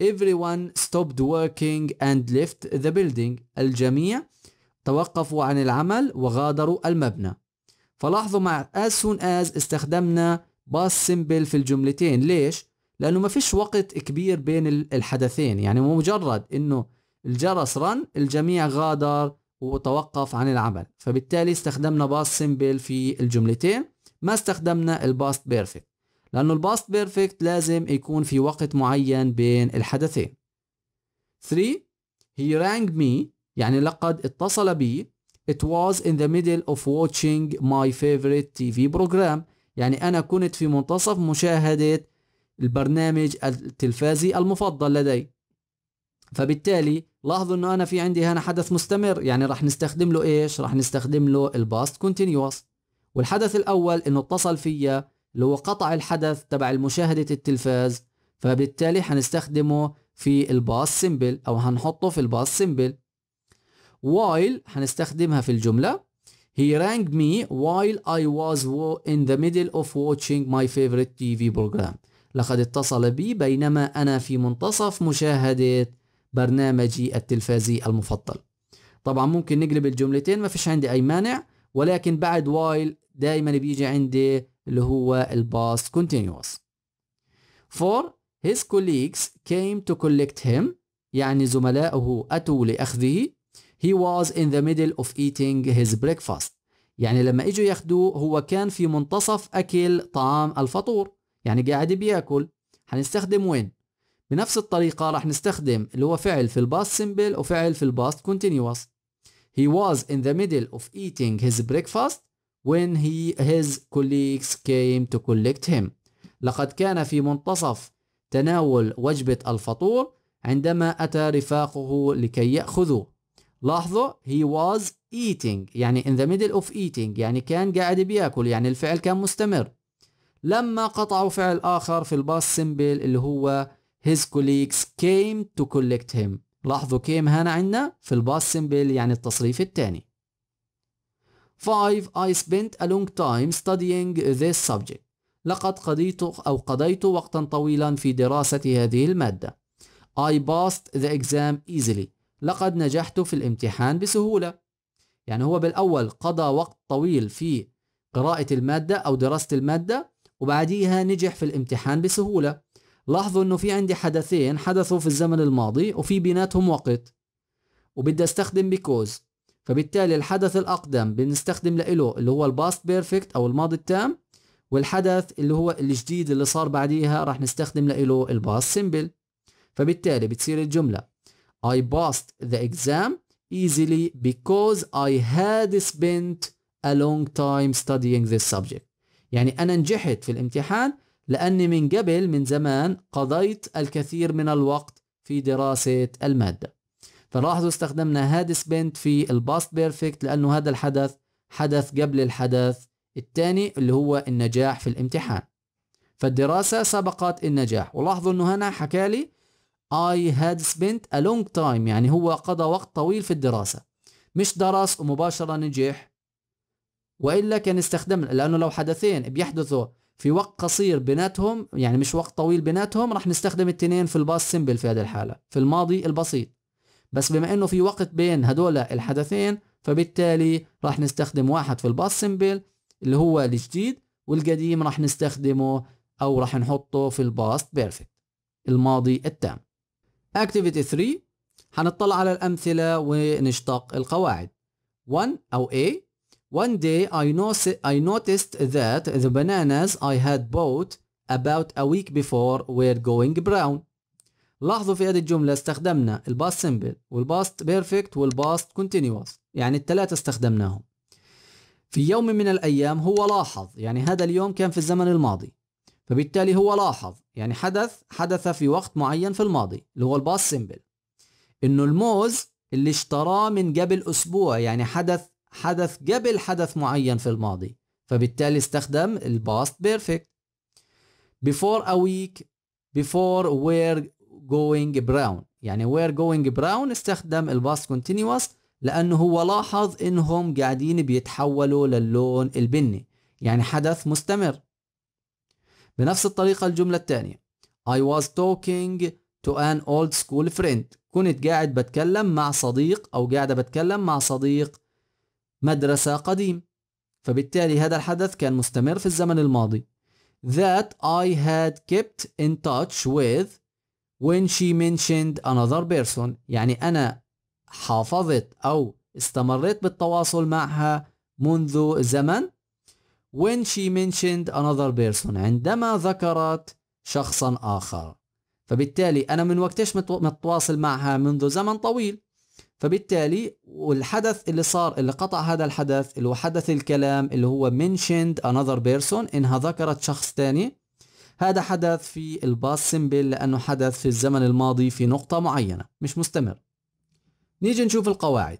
everyone stopped working and left the building الجميع توقفوا عن العمل وغادروا المبنى فلاحظوا مع as soon as استخدمنا باس simple في الجملتين ليش؟ لأنه ما فيش وقت كبير بين الحدثين يعني مجرد أنه الجرس رن الجميع غادر وتوقف عن العمل فبالتالي استخدمنا باس simple في الجملتين ما استخدمنا الباست بيرفكت لأنه الباست بيرفكت لازم يكون في وقت معين بين الحدثين 3 he rang me يعني لقد اتصل بي it was in the middle of watching my favorite TV program يعني أنا كنت في منتصف مشاهدة البرنامج التلفازي المفضل لدي فبالتالي لاحظوا انه انا في عندي هنا حدث مستمر يعني راح نستخدم له ايش راح نستخدم له الباست كونتينيوس والحدث الأول إنه اتصل فيا اللي هو قطع الحدث تبع المشاهدة التلفاز فبالتالي حنستخدمه في الباس سيمبل أو هنحطه في الباس سيمبل while حنستخدمها في الجملة He rang me while I was in the middle of watching my favorite TV program لقد اتصل بي بينما أنا في منتصف مشاهدة برنامجي التلفازي المفضل طبعا ممكن نقلب الجملتين ما فيش عندي أي مانع ولكن بعد while دائما بيجي عندي اللي هو الباست كونتينيوس For his colleagues came to collect him يعني زملائه أتوا لأخذه he was in the middle of eating his breakfast يعني لما اجوا ياخدوه هو كان في منتصف أكل طعام الفطور يعني قاعد بياكل هنستخدم وين بنفس الطريقة راح نستخدم اللي هو فعل في الباست simple وفعل في الباست كونتينيوس he was in the middle of eating his breakfast when he his colleagues came to collect him لقد كان في منتصف تناول وجبة الفطور عندما أتى رفاقه لكي يأخذوا لاحظوا he was eating يعني in the middle of eating يعني كان قاعد بياكل يعني الفعل كان مستمر لما قطعوا فعل آخر في الباس سيمبل اللي هو his colleagues came to collect him لاحظوا came هنا عندنا في الباس سيمبل يعني التصريف الثاني 5 I spent a long time studying this subject لقد قضيت أو قضيت وقتا طويلا في دراسة هذه المادة I passed the exam easily لقد نجحت في الامتحان بسهولة يعني هو بالأول قضى وقت طويل في قراءة المادة أو دراسة المادة وبعديها نجح في الامتحان بسهولة لاحظوا أنه في عندي حدثين حدثوا في الزمن الماضي وفي بيناتهم وقت وبدي أستخدم because فبالتالي الحدث الأقدم بنستخدم له اللي هو الباست بيرفكت أو الماضي التام والحدث اللي هو الجديد اللي صار بعديها راح نستخدم له الباست سيمبل فبالتالي بتصير الجملة I passed the exam easily because I had spent a long time studying this subject يعني أنا نجحت في الامتحان لأني من قبل من زمان قضيت الكثير من الوقت في دراسة المادة فلاحظوا استخدمنا هاد سبنت في الباست بيرفكت لأنه هذا الحدث حدث قبل الحدث الثاني اللي هو النجاح في الامتحان فالدراسة سبقت النجاح ولاحظوا أنه هنا حكالي I had spent a long time يعني هو قضى وقت طويل في الدراسة مش درس ومباشرة نجح وإلا كان استخدمنا لأنه لو حدثين بيحدثوا في وقت قصير بيناتهم يعني مش وقت طويل بيناتهم راح نستخدم التنين في الباست سيمبل في هذه الحالة في الماضي البسيط بس بما انه في وقت بين هدول الحدثين فبالتالي راح نستخدم واحد في الباس سمبل اللي هو الجديد والقديم راح نستخدمه او راح نحطه في الباست بيرفكت الماضي التام اكتيفيتي 3 هنطلع على الامثله ونشتق القواعد 1 او A One day I, I noticed that the bananas I had bought about a week before were going brown لاحظوا في هذه الجملة استخدمنا الباست سمبل والباست بيرفكت والباست كونتينيوس يعني الثلاثة استخدمناهم في يوم من الأيام هو لاحظ يعني هذا اليوم كان في الزمن الماضي فبالتالي هو لاحظ يعني حدث حدث في وقت معين في الماضي اللي هو الباست سمبل انه الموز اللي اشتراه من قبل اسبوع يعني حدث حدث قبل حدث معين في الماضي فبالتالي استخدم الباست بيرفكت before a week before where going brown يعني وير جوينج براون استخدم الباست continuous لانه هو لاحظ انهم قاعدين بيتحولوا للون البني يعني حدث مستمر بنفس الطريقة الجملة الثانية I was talking to an old school friend كنت قاعد بتكلم مع صديق أو قاعدة بتكلم مع صديق مدرسة قديم فبالتالي هذا الحدث كان مستمر في الزمن الماضي that I had kept in touch with when she mentioned another person يعني أنا حافظت أو استمريت بالتواصل معها منذ زمن when she mentioned another person عندما ذكرت شخصا آخر فبالتالي أنا من وقتش متواصل معها منذ زمن طويل فبالتالي والحدث اللي صار اللي قطع هذا الحدث اللي هو حدث الكلام اللي هو mentioned another person إنها ذكرت شخص تاني هذا حدث في الباس سيمبل لأنه حدث في الزمن الماضي في نقطة معينة مش مستمر نيجي نشوف القواعد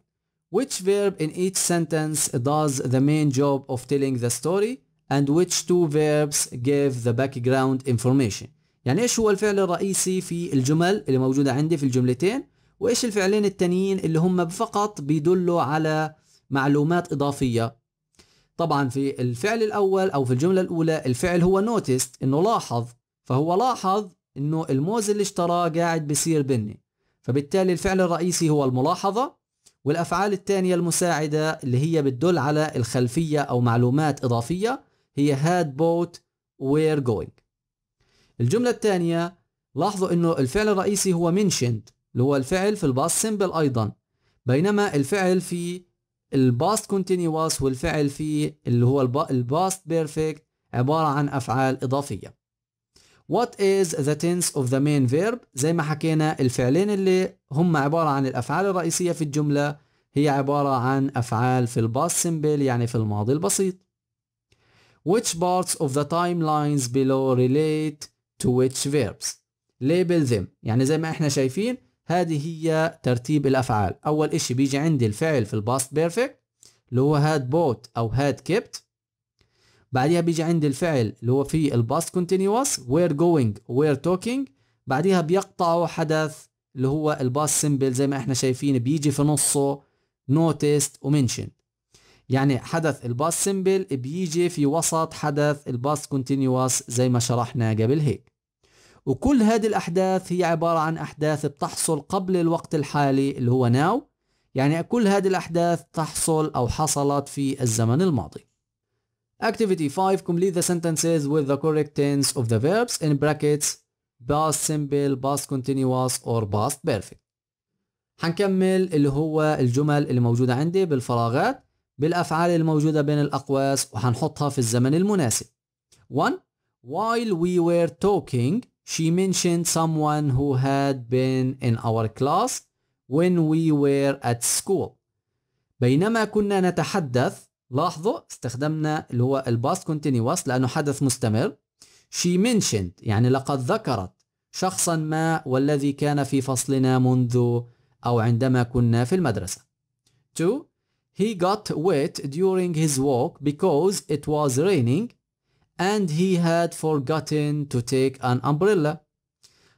Which verb in each sentence does the main job of telling the story and which two verbs give the background information يعني ايش هو الفعل الرئيسي في الجمل اللي موجودة عندي في الجملتين وايش الفعلين التانيين اللي هم فقط بيدلوا على معلومات إضافية طبعا في الفعل الأول أو في الجملة الأولى الفعل هو نوتست إنه لاحظ فهو لاحظ إنه الموز اللي اشتراه قاعد بصير بني فبالتالي الفعل الرئيسي هو الملاحظة والأفعال الثانية المساعدة اللي هي بتدل على الخلفية أو معلومات إضافية هي had bought were going الجملة الثانية لاحظوا إنه الفعل الرئيسي هو mentioned اللي هو الفعل في الباس سيمبل أيضا بينما الفعل في الباست كونتينيوس والفعل فيه اللي هو الباست بيرفكت عبارة عن أفعال إضافية What is the tense of the main verb زي ما حكينا الفعلين اللي هم عبارة عن الأفعال الرئيسية في الجملة هي عبارة عن أفعال في الباست سمبل يعني في الماضي البسيط Which parts of the timelines below relate to which verbs label them يعني زي ما احنا شايفين هذه هي ترتيب الافعال اول اشي بيجي عندي الفعل في الباست بيرفكت اللي هو هاد بوت او هاد كيبت بعدها بيجي عندي الفعل اللي هو في الباست كونتينيوس وير جوينج وير توكينج بعدها بيقطعوا حدث اللي هو الباست سيمبل زي ما احنا شايفين بيجي في نصه نوتست ومنشن يعني حدث الباست سيمبل بيجي في وسط حدث الباست كونتينيوس زي ما شرحنا قبل هيك وكل هذه الأحداث هي عبارة عن أحداث بتحصل قبل الوقت الحالي اللي هو ناو يعني كل هذه الأحداث تحصل أو حصلت في الزمن الماضي Activity 5 Complete the sentences with the correct tense of the verbs in brackets past simple, past continuous or past perfect هنكمل اللي هو الجمل اللي موجودة عندي بالفراغات بالأفعال الموجودة بين الأقواس وحنحطها في الزمن المناسب 1 While we were talking She mentioned someone who had been in our class when we were at school. بينما كنا نتحدث لاحظوا استخدمنا اللي هو الباست continuous لأنه حدث مستمر. She mentioned يعني لقد ذكرت شخصا ما والذي كان في فصلنا منذ أو عندما كنا في المدرسة. 2. He got wet during his walk because it was raining and he had forgotten to take an umbrella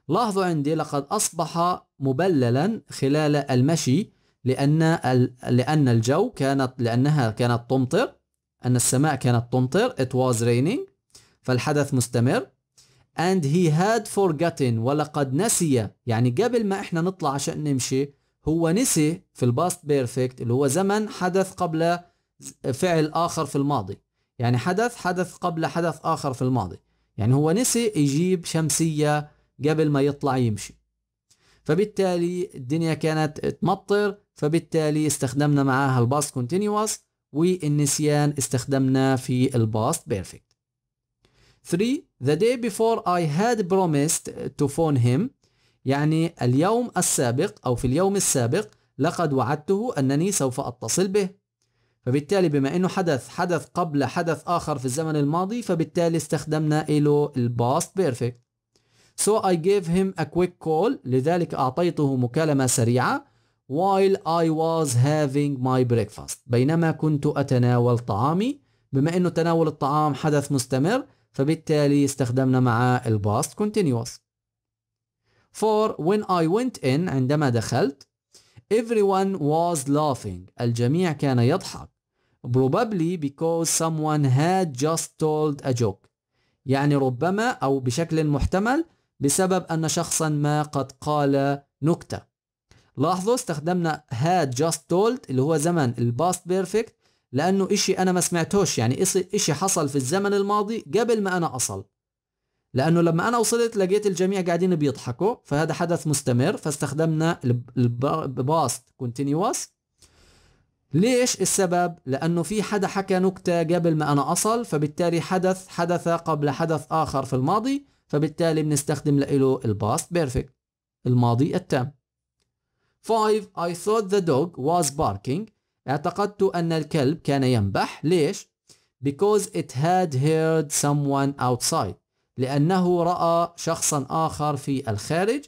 لاحظوا عندي لقد أصبح مبللا خلال المشي لأن لأن الجو كانت لأنها كانت تمطر أن السماء كانت تمطر it was raining فالحدث مستمر and he had forgotten ولقد نسي يعني قبل ما احنا نطلع عشان نمشي هو نسي في الباست بيرفكت اللي هو زمن حدث قبل فعل آخر في الماضي يعني حدث حدث قبل حدث آخر في الماضي يعني هو نسي يجيب شمسية قبل ما يطلع يمشي فبالتالي الدنيا كانت تمطر فبالتالي استخدمنا معاها الباست كونتينيوس والنسيان استخدمنا في الباست بيرفكت 3 the day before I had promised to phone him يعني اليوم السابق أو في اليوم السابق لقد وعدته أنني سوف أتصل به فبالتالي بما انه حدث حدث قبل حدث اخر في الزمن الماضي فبالتالي استخدمنا له الباست بيرفكت So I gave him a quick call لذلك أعطيته مكالمة سريعة while I was having my breakfast بينما كنت أتناول طعامي بما أنه تناول الطعام حدث مستمر فبالتالي استخدمنا معاه الباست continuous for when I went in عندما دخلت everyone was laughing الجميع كان يضحك probably because someone had just told a joke يعني ربما أو بشكل محتمل بسبب أن شخصا ما قد قال نكتة لاحظوا استخدمنا had just told اللي هو زمن الباست بيرفكت لأنه إشي أنا ما سمعتوش يعني إشي حصل في الزمن الماضي قبل ما أنا أصل لأنه لما أنا وصلت لقيت الجميع قاعدين بيضحكوا فهذا حدث مستمر فاستخدمنا الباست continuous ليش السبب؟ لأنه في حدا حكى نكتة قبل ما أنا أصل فبالتالي حدث حدث قبل حدث آخر في الماضي فبالتالي بنستخدم لإله الباست بيرفكت الماضي التام 5 I thought the dog was barking اعتقدت أن الكلب كان ينبح ليش؟ because it had heard someone outside لأنه رأى شخصا آخر في الخارج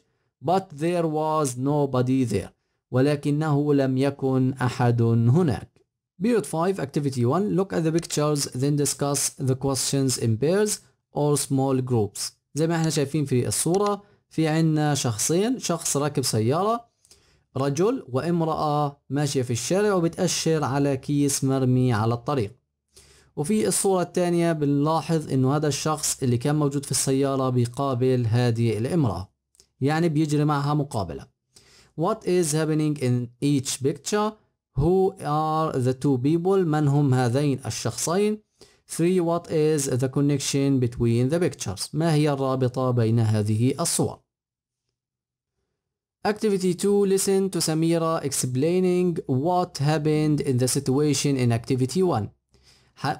but there was nobody there ولكنه لم يكن أحد هناك. Period 5 Activity 1 Look at the pictures then discuss the questions in pairs or small groups. زي ما احنا شايفين في الصورة في عنا شخصين شخص راكب سيارة رجل وامرأة ماشية في الشارع وبتأشر على كيس مرمي على الطريق وفي الصورة الثانية بنلاحظ انه هذا الشخص اللي كان موجود في السيارة بيقابل هذه الامرأة يعني بيجري معها مقابلة What is happening in each picture? Who are the two people? من هم هذين الشخصين؟ 3. What is the connection between the pictures? ما هي الرابطة بين هذه الصور؟ Activity 2 Listen to Samira explaining what happened in the situation in Activity 1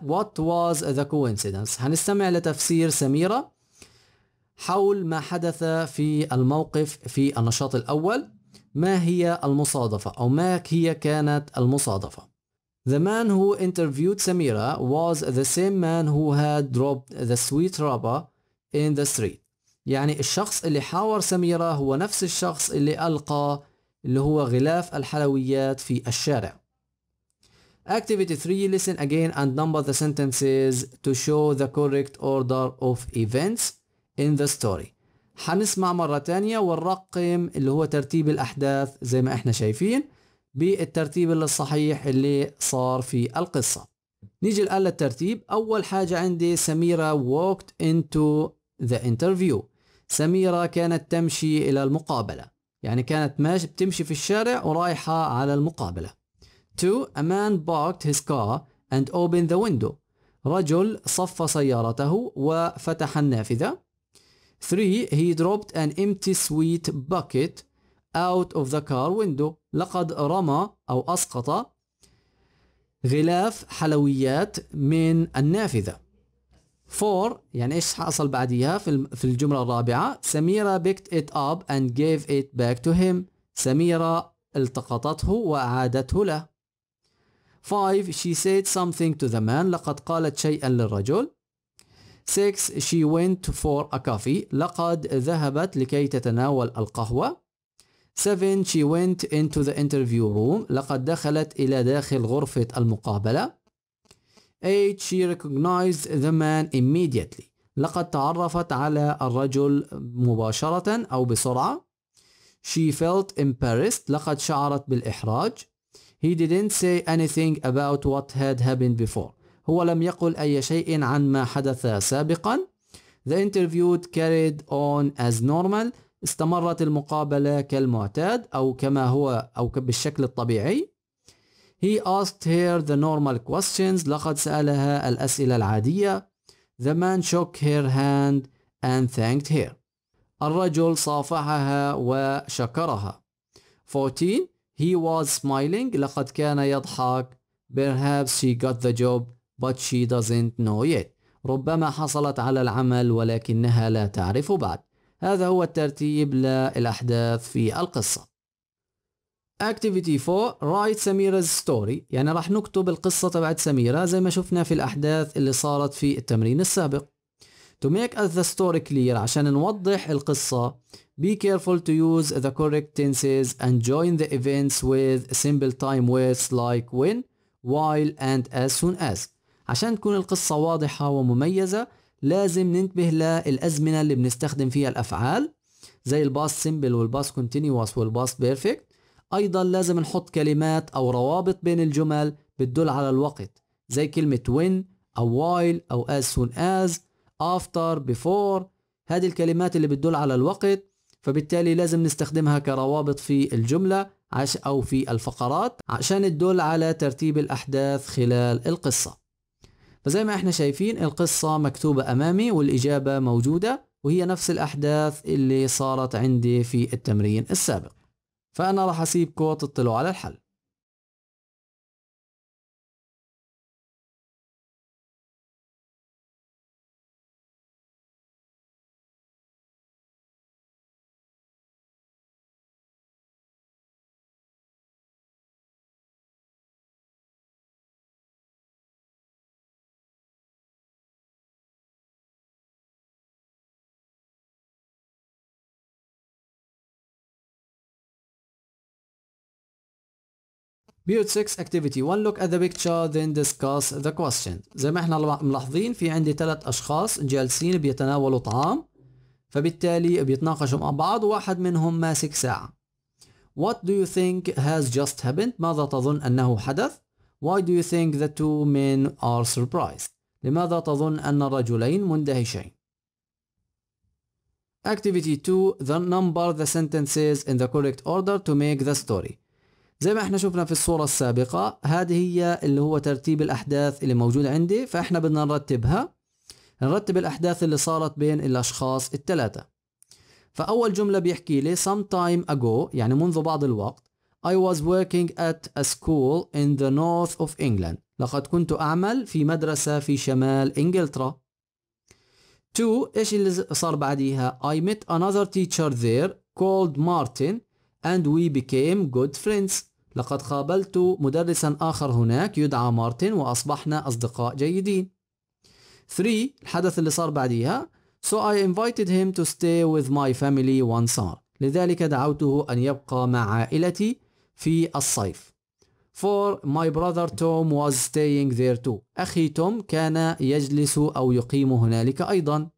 What was the coincidence? هنستمع لتفسير سميرة حول ما حدث في الموقف في النشاط الأول ما هي المصادفة أو ما هي كانت المصادفة The man who interviewed Samira was the same man who had dropped the sweet rubber in the street يعني الشخص اللي حاور سميرة هو نفس الشخص اللي ألقى اللي هو غلاف الحلويات في الشارع Activity 3 listen again and number the sentences to show the correct order of events in the story حنسمع مرة تانية ونرقم اللي هو ترتيب الأحداث زي ما احنا شايفين بالترتيب اللي الصحيح اللي صار في القصة نيجي الآن للترتيب أول حاجة عندي سميرة walked into the interview سميرة كانت تمشي إلى المقابلة يعني كانت ماشي بتمشي في الشارع ورايحة على المقابلة 2 A man parked his car and opened the window رجل صف سيارته وفتح النافذة 3 he dropped an empty sweet bucket out of the car window لقد رمى أو أسقط غلاف حلويات من النافذة 4 يعني ايش حصل بعديها في في الجملة الرابعة سميرة picked it up and gave it back to him سميرة التقطته وأعادته له 5 she said something to the man لقد قالت شيئا للرجل 6 she went for a coffee لقد ذهبت لكي تتناول القهوة 7 she went into the interview room لقد دخلت إلى داخل غرفة المقابلة 8 she recognized the man immediately لقد تعرفت على الرجل مباشرة أو بسرعة she felt embarrassed لقد شعرت بالإحراج he didn't say anything about what had happened before هو لم يقل أي شيء عن ما حدث سابقا The interview carried on as normal استمرت المقابلة كالمعتاد أو كما هو أو بالشكل الطبيعي He asked her the normal questions لقد سألها الأسئلة العادية The man shook her hand and thanked her الرجل صافحها وشكرها 14 He was smiling لقد كان يضحك Perhaps she got the job but she doesn't know yet ربما حصلت على العمل ولكنها لا تعرف بعد هذا هو الترتيب للأحداث في القصة Activity 4 Write Samira's Story يعني راح نكتب القصة تبعت سميرة زي ما شفنا في الأحداث اللي صارت في التمرين السابق To make the story clear عشان نوضح القصة Be careful to use the correct tenses and join the events with simple time words like when, while and as soon as عشان تكون القصة واضحة ومميزة لازم ننتبه للأزمنة اللي بنستخدم فيها الأفعال زي الباس سيمبل والباس كونتينيوس والباس بيرفكت أيضا لازم نحط كلمات أو روابط بين الجمل بتدل على الوقت زي كلمة when أو while أو as soon as after before هذه الكلمات اللي بتدل على الوقت فبالتالي لازم نستخدمها كروابط في الجملة أو في الفقرات عشان تدل على ترتيب الأحداث خلال القصة وزي ما احنا شايفين القصة مكتوبة أمامي والإجابة موجودة وهي نفس الأحداث اللي صارت عندي في التمرين السابق فأنا راح أسيبكم تطلعوا على الحل بيوت 6 activity 1 look at the picture then discuss the question زي ما احنا ملاحظين في عندي ثلاث اشخاص جالسين بيتناولوا طعام فبالتالي بيتناقشوا مع بعض واحد منهم ماسك ساعة What do you think has just happened ماذا تظن انه حدث Why do you think the two men are surprised لماذا تظن ان الرجلين مندهشين Activity 2 The number the sentences in the correct order to make the story زي ما احنا شفنا في الصورة السابقة هذه هي اللي هو ترتيب الأحداث اللي موجود عندي فاحنا بدنا نرتبها نرتب الأحداث اللي صارت بين الأشخاص الثلاثة فأول جملة بيحكي لي some time ago يعني منذ بعض الوقت I was working at a school in the north of England لقد كنت أعمل في مدرسة في شمال إنجلترا 2 إيش اللي صار بعديها I met another teacher there called Martin and we became good friends لقد قابلت مدرسا آخر هناك يدعى مارتن وأصبحنا أصدقاء جيدين 3 الحدث اللي صار بعديها So I invited him to stay with my family one summer لذلك دعوته أن يبقى مع عائلتي في الصيف 4 My brother Tom was staying there too أخي توم كان يجلس أو يقيم هنالك أيضا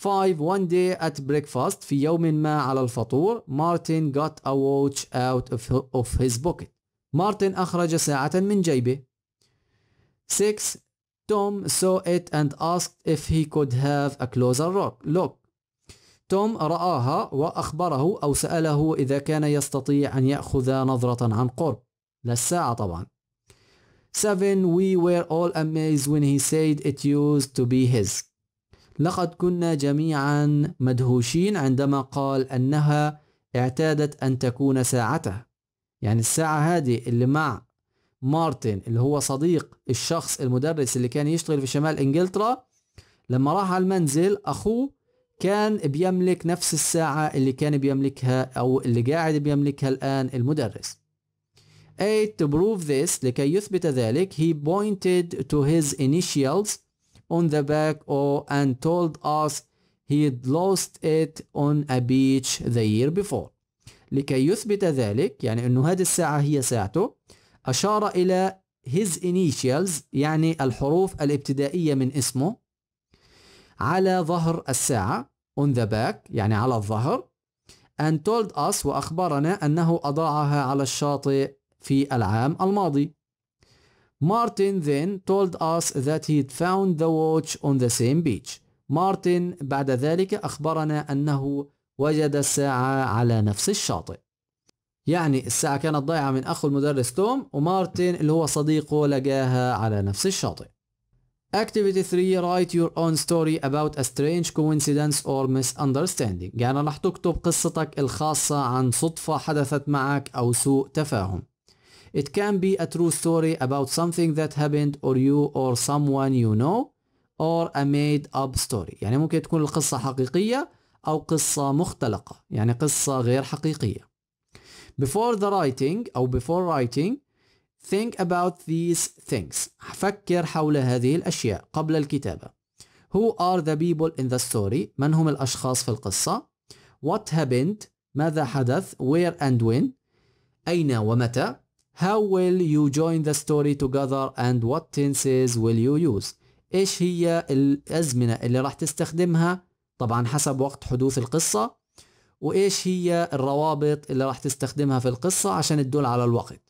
5 one day at breakfast في يوم ما على الفطور مارتن got a watch out of, of his pocket مارتن أخرج ساعة من جيبه 6 Tom saw it and asked if he could have a closer look توم رآها وأخبره أو سأله إذا كان يستطيع أن يأخذ نظرة عن قرب للساعة طبعا 7 We were all amazed when he said it used to be his لقد كنا جميعا مدهوشين عندما قال أنها اعتادت أن تكون ساعته يعني الساعة هذه اللي مع مارتن اللي هو صديق الشخص المدرس اللي كان يشتغل في شمال إنجلترا لما راح على المنزل أخوه كان بيملك نفس الساعة اللي كان بيملكها أو اللي قاعد بيملكها الآن المدرس 8 to prove this لكي يثبت ذلك he pointed to his initials on the back oh, and told us he'd lost it on a beach the year before لكي يثبت ذلك يعني انه هذه الساعة هي ساعته اشار الى his initials يعني الحروف الابتدائية من اسمه على ظهر الساعة on the back يعني على الظهر and told us وأخبرنا أنه أضاعها على الشاطئ في العام الماضي Martin then told us that he'd found the watch on the same beach. Martin بعد ذلك أخبرنا أنه وجد الساعة على نفس الشاطئ يعني الساعة كانت ضايعة من أخو المدرس توم ومارتن اللي هو صديقه لقاها على نفس الشاطئ Activity 3 Write your own story about a strange coincidence or misunderstanding يعني راح تكتب قصتك الخاصة عن صدفة حدثت معك أو سوء تفاهم It can be a true story about something that happened or you or someone you know or a made up story يعني ممكن تكون القصة حقيقية أو قصة مختلقة يعني قصة غير حقيقية before the writing أو before writing think about these things فكر حول هذه الأشياء قبل الكتابة Who are the people in the story من هم الأشخاص في القصة What happened ماذا حدث Where and when أين ومتى How will you join the story together and what tenses will you use إيش هي الأزمنة اللي راح تستخدمها طبعا حسب وقت حدوث القصة وإيش هي الروابط اللي راح تستخدمها في القصة عشان تدل على الوقت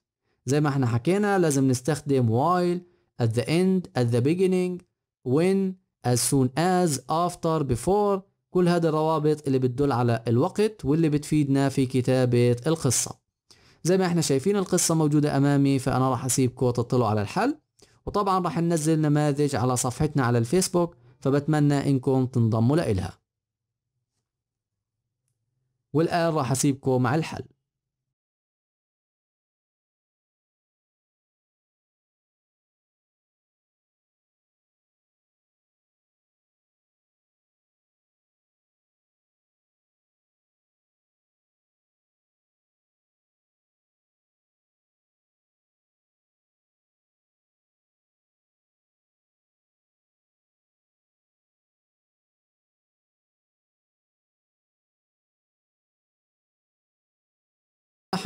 زي ما احنا حكينا لازم نستخدم while at the end at the beginning when as soon as after before كل هذه الروابط اللي بتدل على الوقت واللي بتفيدنا في كتابة القصة زي ما احنا شايفين القصة موجودة امامي فانا راح اسيبكم وتطلعوا على الحل وطبعا راح ننزل نماذج على صفحتنا على الفيسبوك فبتمنى انكم تنضموا لإلها والان راح اسيبكم مع الحل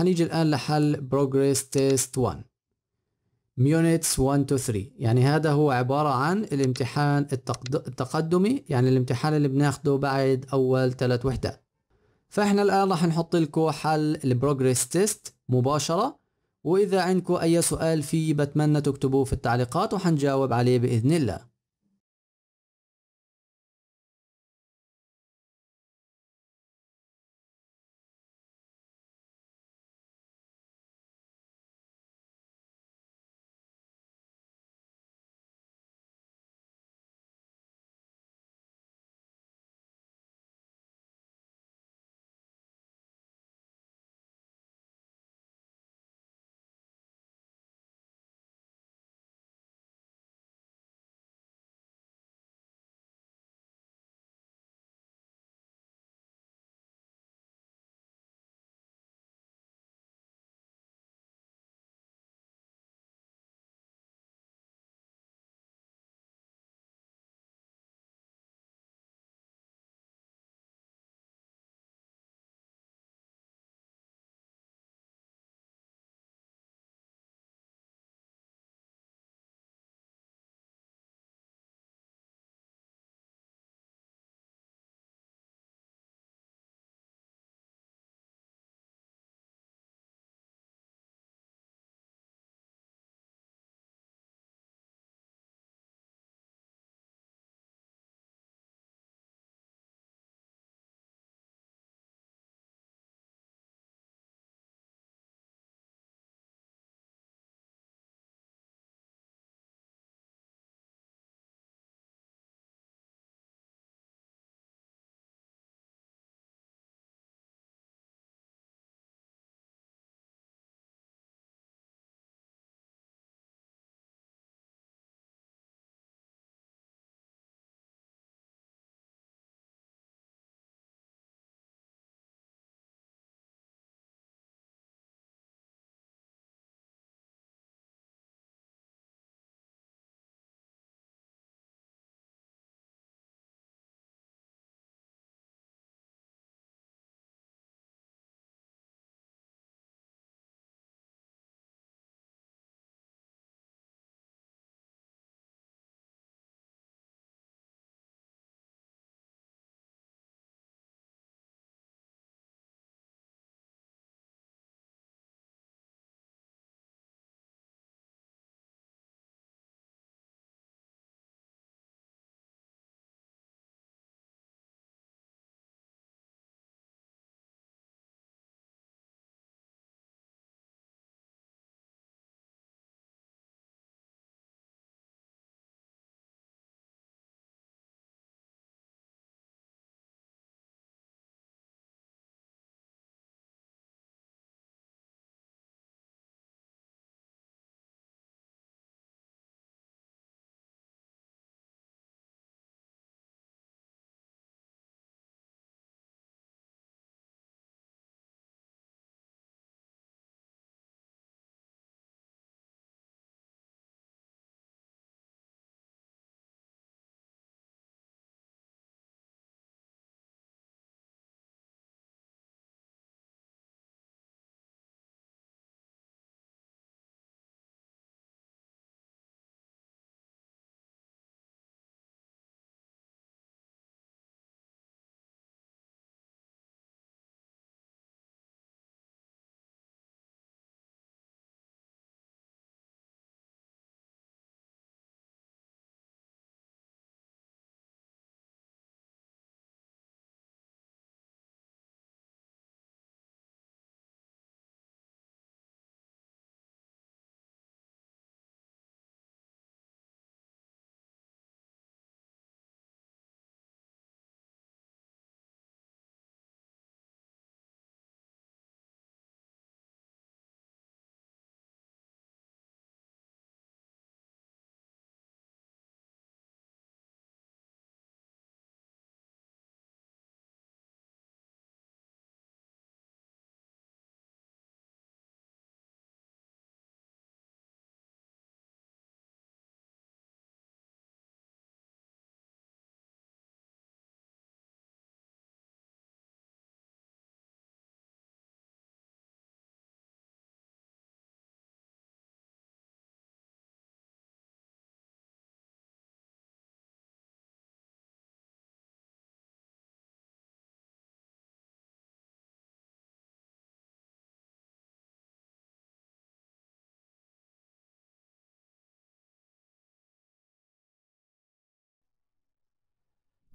حنيجي الآن لحل progress test 1 units 1 to 3 يعني هذا هو عبارة عن الامتحان التقدمي يعني الامتحان اللي بناخده بعد أول ثلاث وحدات فإحنا الآن راح نحط لكم حل البروجريس تيست مباشرة وإذا عندكم أي سؤال فيه بتمنى تكتبوه في التعليقات وحنجاوب عليه بإذن الله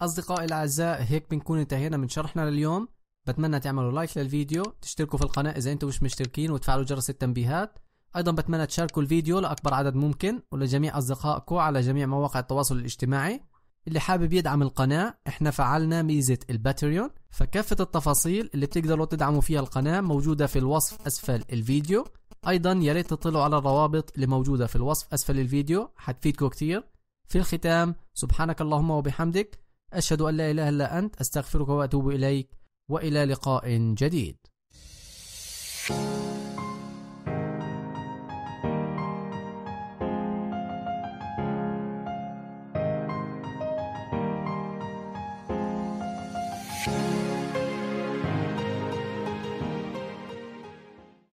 أصدقائي الأعزاء هيك بنكون انتهينا من شرحنا لليوم بتمنى تعملوا لايك للفيديو تشتركوا في القناة إذا أنتم مش مشتركين وتفعلوا جرس التنبيهات أيضا بتمنى تشاركوا الفيديو لأكبر عدد ممكن ولجميع أصدقائكم على جميع مواقع التواصل الاجتماعي اللي حابب يدعم القناة احنا فعلنا ميزة الباتريون فكافة التفاصيل اللي بتقدروا تدعموا فيها القناة موجودة في الوصف أسفل الفيديو أيضا يا ريت تطلعوا على الروابط اللي موجودة في الوصف أسفل الفيديو حتفيدكم كتير في الختام سبحانك اللهم وبحمدك أشهد أن لا إله إلا أنت أستغفرك وأتوب إليك وإلى لقاء جديد. thank you